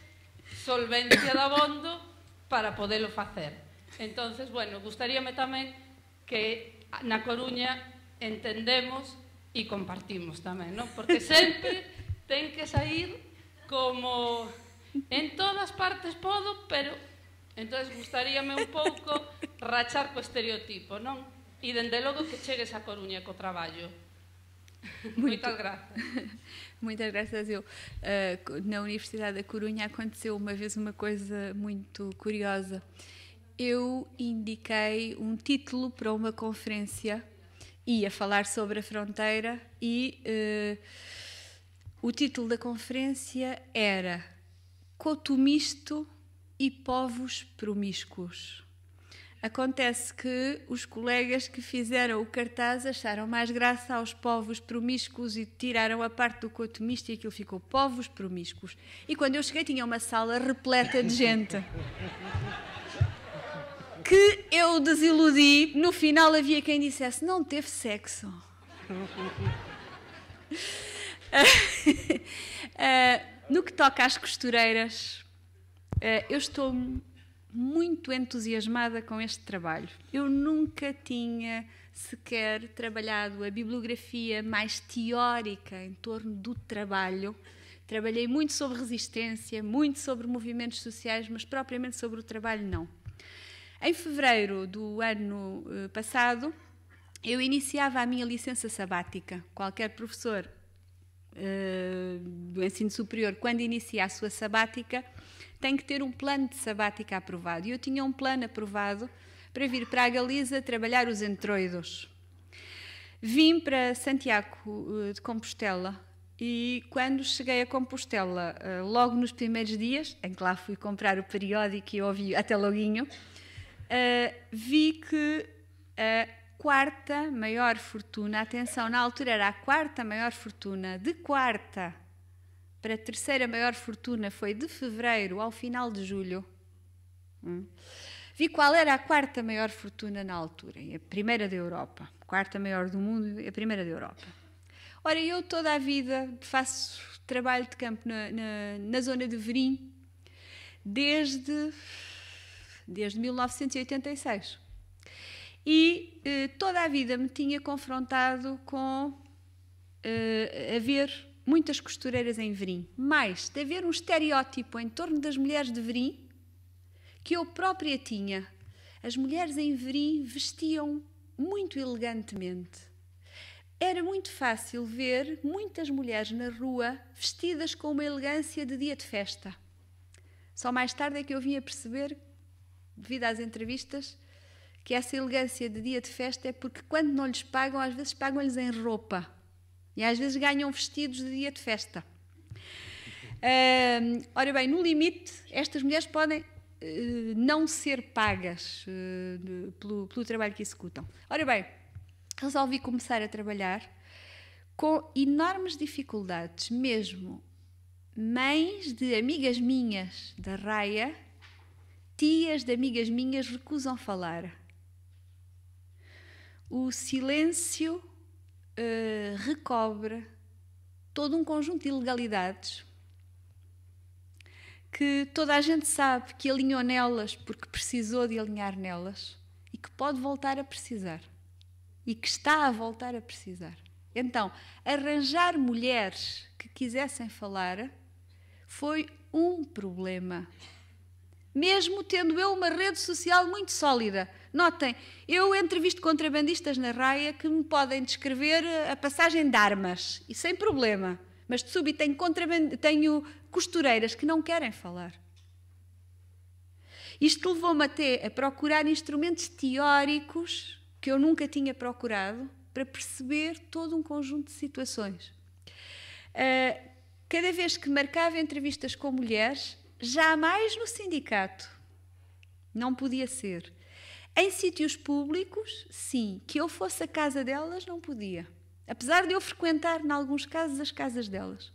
solvencia da bondo para podelo facer. Entonces, bueno, gustaríame tamén que na Coruña entendemos e compartimos tamén, non? Porque sempre ten que sair como en todas partes podo, pero entonces gustaríame un pouco rachar co estereotipo, non? E dende logo que chegues a Coruña co traballo. Muito. obrigada Muitas graças. Eu, uh, na Universidade da Corunha, aconteceu uma vez uma coisa muito curiosa. Eu indiquei um título para uma conferência, ia falar sobre a fronteira, e uh, o título da conferência era Cotumisto e Povos Promíscuos. Acontece que os colegas que fizeram o cartaz acharam mais graça aos povos promíscuos e tiraram a parte do coto misto e aquilo ficou povos promíscuos. E quando eu cheguei tinha uma sala repleta de gente. que eu desiludi. No final havia quem dissesse: não teve sexo. Eh, no que toca às costureiras, eh, eu estou muito entusiasmada com este trabalho. Eu nunca tinha sequer trabalhado a bibliografia mais teórica em torno do trabalho. Trabalhei muito sobre resistência, muito sobre movimentos sociais, mas propriamente sobre o trabalho não. Em fevereiro do ano eh, passado, eu iniciava a minha licença sabática. Qualquer professor uh, do ensino superior, quando inicia a sua sabática, tem que ter um plano de sabática aprovado. E eu tinha um plano aprovado para vir para a Galiza trabalhar os entroidos. Vim para Santiago eh, de Compostela e quando cheguei a Compostela, eh, logo nos primeiros dias, em que lá fui comprar o periódico e ouvi até loguinho, eh, vi que a quarta maior fortuna, atenção, na altura era a quarta maior fortuna, de quarta para a terceira maior fortuna foi de fevereiro ao final de julho. Hum. Vi qual era a quarta maior fortuna na altura, a primeira da Europa. A quarta maior do mundo e a primeira da Europa. Ora, eu toda a vida faço trabalho de campo na, na, na zona de Verim desde, desde 1986. E eh, toda a vida me tinha confrontado com eh, haver muitas costureiras em Verim, mas de haver um estereótipo em torno das mulheres de Verim que eu própria tinha. As mulheres em Verim vestiam muito elegantemente. Era muito fácil ver muitas mulheres na rua vestidas com uma elegância de dia de festa. Só mais tarde é que eu vim a perceber, devido às entrevistas, que essa elegância de dia de festa é porque quando não lhes pagam, às vezes pagam-lhes em roupa e às vezes ganham vestidos de dia de festa. Uh, ora bem, no limite, estas mulheres podem uh, não ser pagas uh, pelo, pelo trabalho que executam. Ora bem, resolvi começar a trabalhar com enormes dificuldades, mesmo mães de amigas minhas da raia, tias de amigas minhas recusam falar. O silêncio eh, recobre todo um conjunto de ilegalidades que toda a gente sabe que alinhou nelas porque precisou de alinhar nelas e que pode voltar a precisar e que está a voltar a precisar. Então, arranjar mulheres que quisessem falar foi um problema. Mesmo tendo eu uma rede social muito sólida, Notem, eu entrevisto contrabandistas na raia que me podem descrever eh, a passagem de armas, e sem problema. Mas de súbito tenho, tenho costureiras que não querem falar. Isto levou-me até a procurar instrumentos teóricos que eu nunca tinha procurado para perceber todo um conjunto de situações. Uh, cada vez que marcava entrevistas com mulheres, jamais no sindicato, não podia ser. Em sítios públicos, sim, que eu fosse à casa delas não podia. Apesar de eu frequentar, em alguns casos, as casas delas.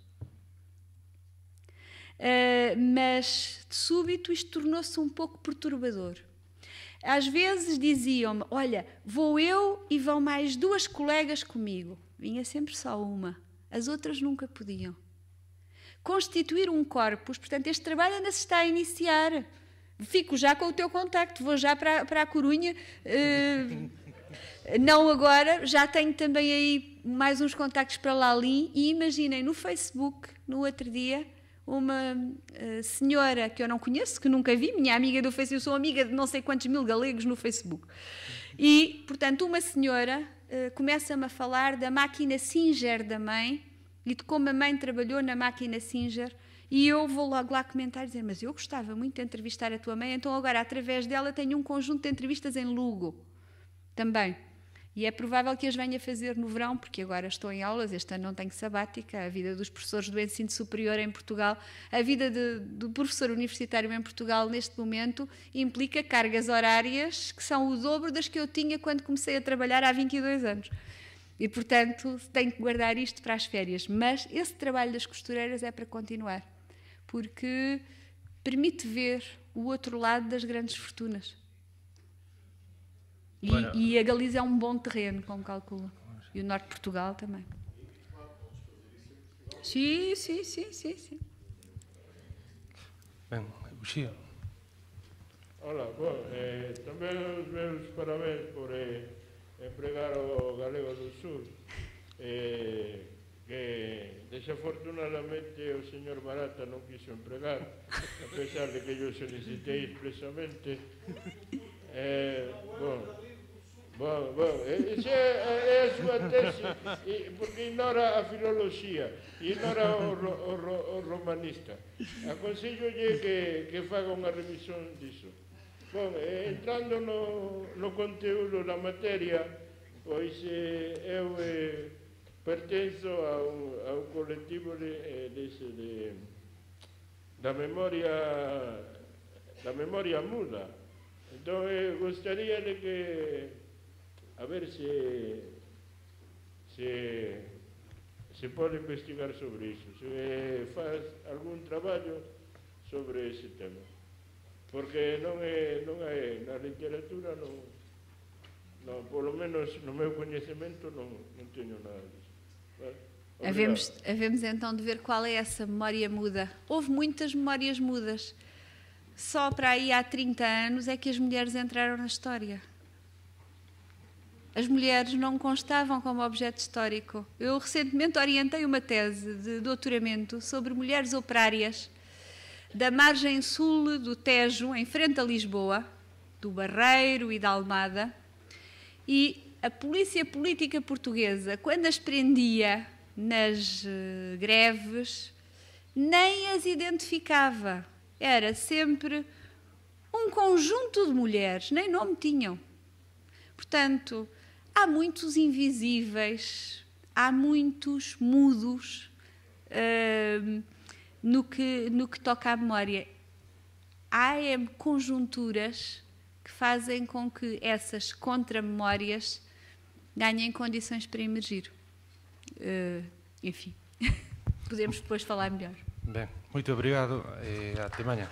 Uh, mas de súbito isto tornou-se um pouco perturbador. Às vezes diziam-me: Olha, vou eu e vão mais duas colegas comigo. Vinha sempre só uma, as outras nunca podiam. Constituir um corpus, portanto, este trabalho ainda se está a iniciar. Fico já com o teu contacto, vou já para, para a Corunha. Eh, não agora, já tenho também aí mais uns contactos para Lalim. E imaginem, no Facebook, no outro dia, uma eh, senhora que eu não conheço, que nunca vi, minha amiga do Facebook, eu sou amiga de não sei quantos mil galegos no Facebook. E, portanto, uma senhora eh, começa-me a falar da máquina Singer da mãe e de como a mãe trabalhou na máquina Singer e eu vou logo lá comentar e dizer: Mas eu gostava muito de entrevistar a tua mãe, então agora, através dela, tenho um conjunto de entrevistas em Lugo também. E é provável que as venha fazer no verão, porque agora estou em aulas, este ano não tenho sabática, a vida dos professores do ensino superior em Portugal, a vida de, do professor universitário em Portugal neste momento implica cargas horárias que são o dobro das que eu tinha quando comecei a trabalhar há 22 anos. E, portanto, tenho que guardar isto para as férias. Mas esse trabalho das costureiras é para continuar porque permite ver o outro lado das grandes fortunas. E, e a Galiza é um bom terreno, como calcula. E o norte de Portugal também. Sim, sim, sim, sim, sim. Bem, Uxia. Olá, bom, eh, também os meus parabéns por eh, empregar o Galego do Sul. Eh, que desafortunadamente o señor Barata non quiso empregar, a pesar de que eu solicitei expresamente. Eh, bon, bon, bon, esa é a súa tese, porque ignora a filoloxía, ignora o, ro, o, ro, o romanista. Aconsellolle que, que faga unha revisión disso. Bon, eh, entrando no, no conteúdo da materia, pois eh, eu... Eh, Pertenzo a un, a un colectivo de, eh, de, de, da memoria da memoria muda. Entonces gustaría de que a ver se se, se pode investigar sobre iso, se eh, faz algún traballo sobre ese tema. Porque non é, non é na literatura non, non, polo menos no meu coñecemento non, non teño nada disso. Havemos, havemos então de ver qual é essa memória muda. Houve muitas memórias mudas. Só para aí há 30 anos é que as mulheres entraram na história. As mulheres não constavam como objeto histórico. Eu recentemente orientei uma tese de doutoramento sobre mulheres operárias da margem sul do Tejo, em frente a Lisboa, do Barreiro e da Almada, e a polícia política portuguesa, quando as prendia nas eh, greves, nem as identificava. Era sempre um conjunto de mulheres, nem nome tinham. Portanto, há muitos invisíveis, há muitos mudos uh, no, que, no que toca à memória. Há conjunturas que fazem com que essas contramemórias ganhem condições para emergir. Uh, enfim, podemos depois falar melhor. Bem, muito obrigado e até amanhã.